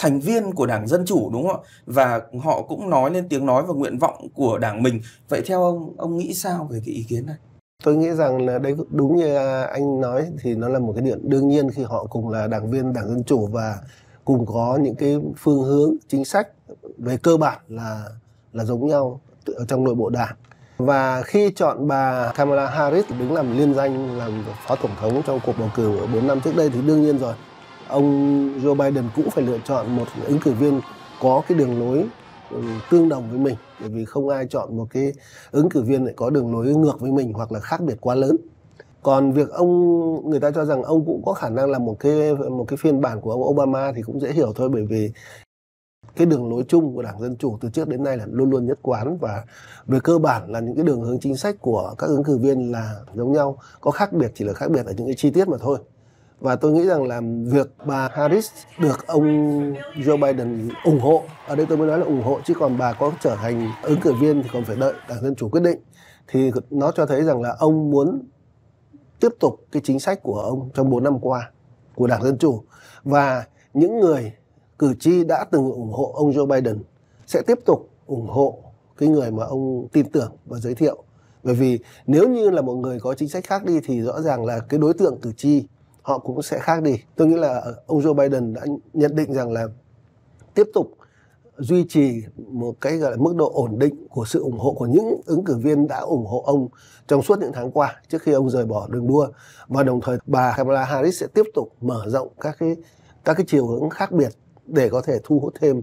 thành viên của Đảng Dân Chủ đúng không ạ? Và họ cũng nói lên tiếng nói và nguyện vọng của đảng mình. Vậy theo ông, ông nghĩ sao về cái ý kiến này? Tôi nghĩ rằng là đấy đúng như à, anh nói thì nó là một cái điện đương nhiên khi họ cùng là đảng viên Đảng Dân Chủ và cùng có những cái phương hướng chính sách về cơ bản là là giống nhau ở trong nội bộ đảng và khi chọn bà Kamala Harris đứng làm liên danh làm phó tổng thống trong cuộc bầu cử 4 năm trước đây thì đương nhiên rồi ông Joe Biden cũng phải lựa chọn một ứng cử viên có cái đường lối ừ, tương đồng với mình bởi vì không ai chọn một cái ứng cử viên lại có đường lối ngược với mình hoặc là khác biệt quá lớn còn việc ông người ta cho rằng ông cũng có khả năng là một cái một cái phiên bản của ông Obama thì cũng dễ hiểu thôi bởi vì cái đường lối chung của đảng dân chủ từ trước đến nay là luôn luôn nhất quán và về cơ bản là những cái đường hướng chính sách của các ứng cử viên là giống nhau có khác biệt chỉ là khác biệt ở những cái chi tiết mà thôi và tôi nghĩ rằng là việc bà Harris được ông Joe Biden ủng hộ ở đây tôi mới nói là ủng hộ chứ còn bà có trở thành ứng cử viên thì còn phải đợi đảng dân chủ quyết định thì nó cho thấy rằng là ông muốn tiếp tục cái chính sách của ông trong 4 năm qua của đảng dân chủ và những người cử tri đã từng ủng hộ ông Joe Biden sẽ tiếp tục ủng hộ cái người mà ông tin tưởng và giới thiệu bởi vì nếu như là một người có chính sách khác đi thì rõ ràng là cái đối tượng cử tri họ cũng sẽ khác đi tôi nghĩ là ông Joe Biden đã nhận định rằng là tiếp tục duy trì một cái gọi là mức độ ổn định của sự ủng hộ của những ứng cử viên đã ủng hộ ông trong suốt những tháng qua trước khi ông rời bỏ đường đua và đồng thời bà Kamala Harris sẽ tiếp tục mở rộng các cái các cái chiều hướng khác biệt để có thể thu hút thêm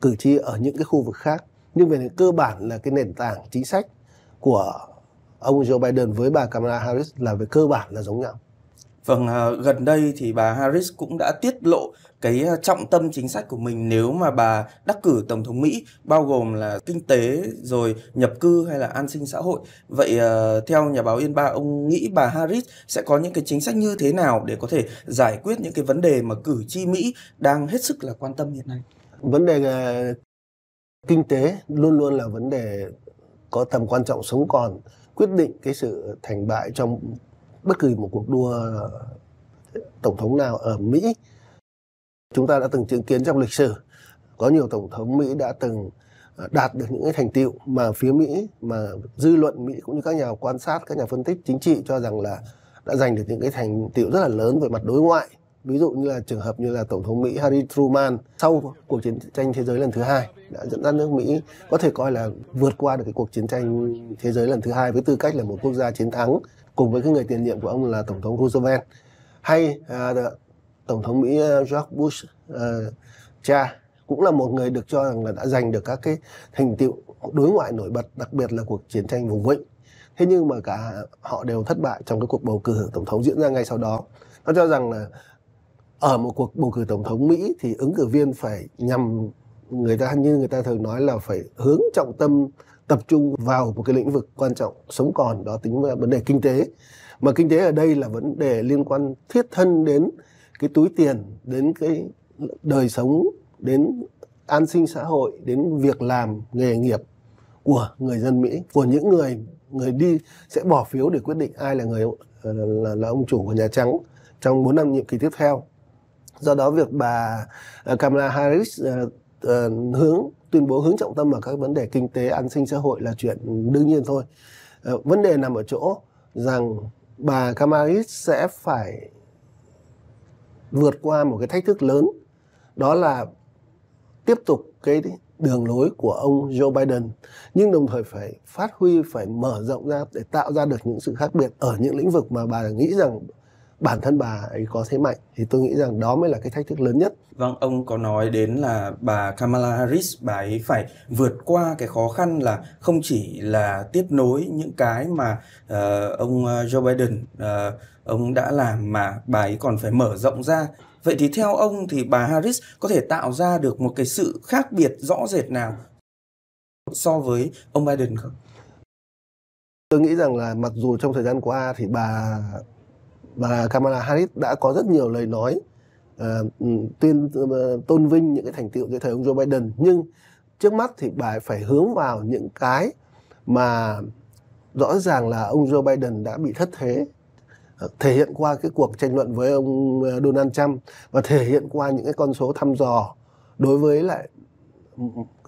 cử tri ở những cái khu vực khác nhưng về cơ bản là cái nền tảng chính sách của ông Joe Biden với bà Kamala Harris là về cơ bản là giống nhau Vâng, à, gần đây thì bà Harris cũng đã tiết lộ cái à, trọng tâm chính sách của mình nếu mà bà đắc cử tổng thống Mỹ bao gồm là kinh tế rồi nhập cư hay là an sinh xã hội. Vậy à, theo nhà báo Yên Ba ông nghĩ bà Harris sẽ có những cái chính sách như thế nào để có thể giải quyết những cái vấn đề mà cử tri Mỹ đang hết sức là quan tâm hiện nay? Vấn đề kinh tế luôn luôn là vấn đề có tầm quan trọng sống còn quyết định cái sự thành bại trong bất kỳ một cuộc đua tổng thống nào ở Mỹ. Chúng ta đã từng chứng kiến trong lịch sử có nhiều tổng thống Mỹ đã từng à, đạt được những cái thành tựu mà phía Mỹ mà dư luận Mỹ cũng như các nhà quan sát, các nhà phân tích chính trị cho rằng là đã giành được những cái thành tựu rất là lớn về mặt đối ngoại. Ví dụ như là trường hợp như là Tổng thống Mỹ Harry Truman sau cuộc chiến tranh thế giới lần thứ hai đã dẫn dắt nước Mỹ có thể coi là vượt qua được cái cuộc chiến tranh thế giới lần thứ hai với tư cách là một quốc gia chiến thắng cùng với cái người tiền nhiệm của ông là tổng thống Roosevelt hay à, tổng thống Mỹ à, George Bush à, cha cũng là một người được cho rằng là đã giành được các cái thành tựu đối ngoại nổi bật đặc biệt là cuộc chiến tranh vùng vịnh thế nhưng mà cả họ đều thất bại trong cái cuộc bầu cử tổng thống diễn ra ngay sau đó nó cho rằng là ở một cuộc bầu cử tổng thống mỹ thì ứng cử viên phải nhằm người ta như người ta thường nói là phải hướng trọng tâm tập trung vào một cái lĩnh vực quan trọng sống còn đó tính là vấn đề kinh tế mà kinh tế ở đây là vấn đề liên quan thiết thân đến cái túi tiền đến cái đời sống đến an sinh xã hội đến việc làm nghề nghiệp của người dân Mỹ của những người người đi sẽ bỏ phiếu để quyết định ai là người là, là, là ông chủ của Nhà Trắng trong 4 năm nhiệm kỳ tiếp theo do đó việc bà ờ, Kamala Harris uh, hướng tuyên bố hướng trọng tâm vào các vấn đề kinh tế an sinh xã hội là chuyện đương nhiên thôi ờ, vấn đề nằm ở chỗ rằng bà Kamala sẽ phải vượt qua một cái thách thức lớn đó là tiếp tục cái đường lối của ông Joe Biden nhưng đồng thời phải phát huy phải mở rộng ra để tạo ra được những sự khác biệt ở những lĩnh vực mà bà nghĩ rằng bản thân bà ấy có thế mạnh thì tôi nghĩ rằng đó mới là cái thách thức lớn nhất. Vâng, ông có nói đến là bà Kamala Harris bà ấy phải vượt qua cái khó khăn là không chỉ là tiếp nối những cái mà uh, ông ờ, Joe Biden uh, ông đã làm mà bà ấy còn phải mở rộng ra. Vậy thì theo ông thì bà Harris có thể tạo ra được một cái sự khác biệt rõ rệt nào so với ông Biden không? Tôi nghĩ rằng là mặc dù trong thời gian qua thì bà và Kamala Harris đã có rất nhiều lời nói uh, tuyên uh, tôn vinh những cái thành tiệu dưới thời ông Joe Biden nhưng trước mắt thì bà phải hướng vào những cái mà rõ ràng là ông Joe Biden đã bị thất thế ờ, thể hiện qua cái cuộc tranh luận với ông Donald Trump và thể hiện qua những cái con số thăm dò đối với lại ừ,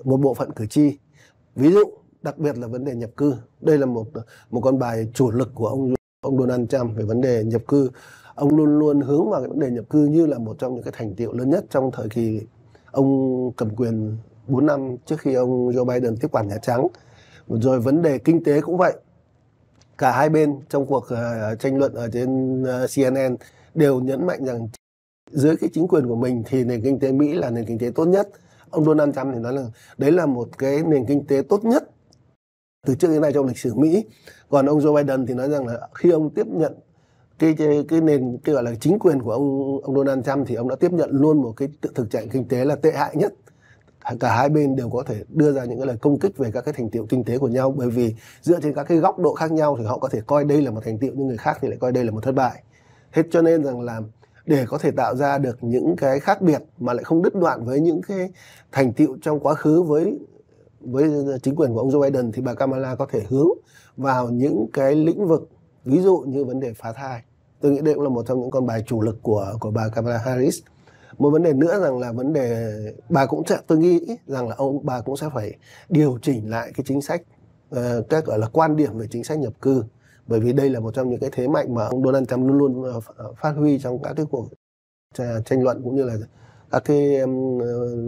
một bộ phận cử tri ví dụ đặc biệt là vấn đề nhập cư đây là một một con bài chủ lực của ông ông Donald Trump về vấn đề nhập cư ông luôn luôn hướng vào cái vấn đề nhập cư như là một trong những cái thành tiệu lớn nhất trong thời kỳ ông cầm quyền 4 năm trước khi ông Joe Biden tiếp quản Nhà Trắng rồi vấn đề kinh tế cũng vậy cả hai bên trong cuộc uh, tranh luận ở trên uh, ờ, CNN đều nhấn mạnh rằng dưới cái chính quyền của mình thì nền kinh tế Mỹ là nền kinh tế tốt nhất ông Donald Trump thì nói là đấy là một cái nền kinh tế tốt nhất từ trước đến nay trong lịch sử Mỹ còn ông Joe Biden thì nói rằng là khi ông tiếp nhận cái cái, cái nền cái gọi là chính quyền của ông ông Donald Trump thì ông đã tiếp nhận luôn một cái thực trạng kinh tế là tệ hại nhất cả hai bên đều có thể đưa ra những cái lời công kích về các cái thành tiệu kinh tế của nhau bởi vì dựa trên các cái góc độ khác nhau thì họ có thể coi đây là một thành tiệu nhưng người khác thì lại coi đây là một thất bại thế cho nên rằng là để có thể tạo ra được những cái khác biệt mà lại không đứt đoạn với những cái thành tiệu trong quá khứ với với chính quyền của ông Joe Biden thì bà Kamala có thể hướng vào những cái lĩnh vực ví dụ như vấn đề phá thai tôi nghĩ đây cũng là một trong những con bài chủ lực của của bà Kamala Harris một vấn đề nữa rằng là vấn đề bà cũng sẽ tôi nghĩ rằng là ông bà cũng sẽ phải điều chỉnh lại cái chính sách uh, các gọi là quan điểm về chính sách nhập cư bởi vì đây là một trong những cái thế mạnh mà ông Donald Trump luôn luôn ờ, phát huy trong các cái cuộc ờ, tranh luận cũng như là các à, cái ờ,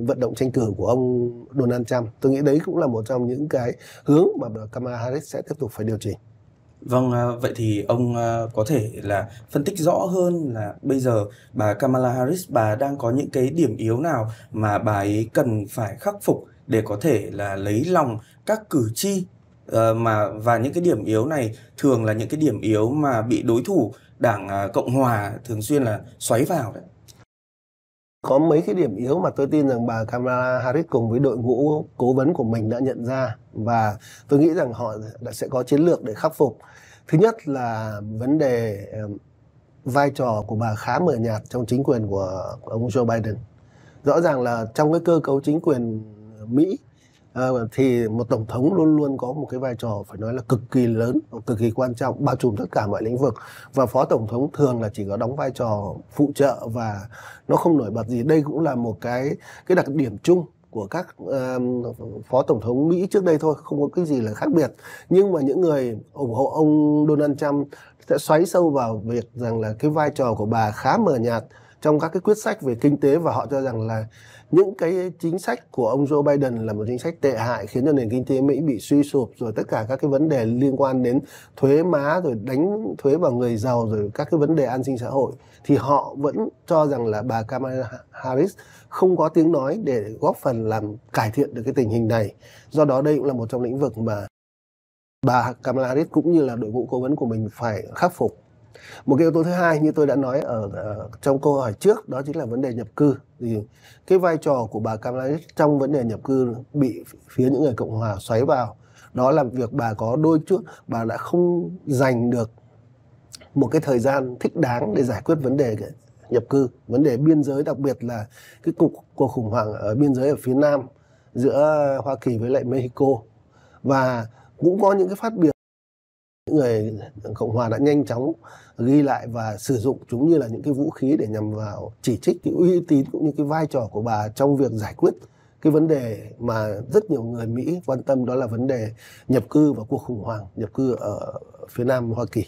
vận động tranh cử của ông Donald Trump. Tôi nghĩ đấy cũng là một trong những cái hướng mà Kamala Harris sẽ tiếp tục phải điều chỉnh. Vâng, à, vậy thì ông à, có thể là phân tích rõ hơn là bây giờ bà Kamala Harris bà đang có những cái điểm yếu nào mà bà ấy cần phải khắc phục để có thể là lấy lòng các cử tri ờ, mà và những cái điểm yếu này thường là những cái điểm yếu mà bị đối thủ đảng Cộng hòa thường xuyên là xoáy vào đấy. Có mấy cái điểm yếu mà tôi tin rằng bà Kamala Harris cùng với đội ngũ cố vấn của mình đã nhận ra và tôi nghĩ rằng họ đã sẽ có chiến lược để khắc phục. Thứ nhất là vấn đề vai trò của bà khá mờ nhạt trong chính quyền của ông Joe Biden. Rõ ràng là trong cái cơ cấu chính quyền Mỹ Ờ, thì một tổng thống luôn luôn có một cái vai trò phải nói là cực kỳ lớn cực kỳ quan trọng bao trùm tất cả mọi lĩnh vực và phó tổng thống thường là chỉ có đóng vai trò phụ trợ và nó không nổi bật gì đây cũng là một cái cái đặc điểm chung của các uh, phó tổng thống Mỹ trước đây thôi, không có cái gì là khác biệt. Nhưng mà những người ủng hộ ông Donald Trump sẽ xoáy sâu vào việc rằng là cái vai trò của bà khá mờ nhạt trong các cái quyết sách về kinh tế và họ cho rằng là những cái chính sách của ông Joe Biden là một chính sách tệ hại khiến cho nền kinh tế Mỹ bị suy sụp rồi tất cả các cái vấn đề liên quan đến thuế má rồi đánh thuế vào người giàu rồi các cái vấn đề an sinh xã hội thì họ vẫn cho rằng là bà Kamala Harris không có tiếng nói để góp phần làm cải thiện được cái tình hình này. Do đó đây cũng là một trong lĩnh vực mà bà Kamala Harris cũng như là đội ngũ cố vấn của mình phải khắc phục một cái yếu tố thứ hai như tôi đã nói ở, ở ờ, trong câu hỏi trước đó chính là vấn đề nhập cư thì cái vai trò của bà Kamala Harris trong vấn đề nhập cư bị phía những người cộng hòa xoáy vào đó là việc bà có đôi chút bà đã không dành được một cái thời gian thích đáng để giải quyết vấn đề nhập cư vấn đề biên giới đặc biệt là cái cục cuộc khủng hoảng ở biên giới ở phía nam giữa Hoa Kỳ với lại Mexico và cũng có những cái phát biểu những người cộng hòa đã nhanh chóng ghi lại và sử dụng chúng như là những cái vũ khí để nhằm vào chỉ trích cái uy tín cũng như cái vai trò của bà trong việc giải quyết cái vấn đề mà rất nhiều người Mỹ quan tâm đó là vấn đề nhập cư và cuộc khủng hoảng nhập cư ở phía Nam Hoa Kỳ.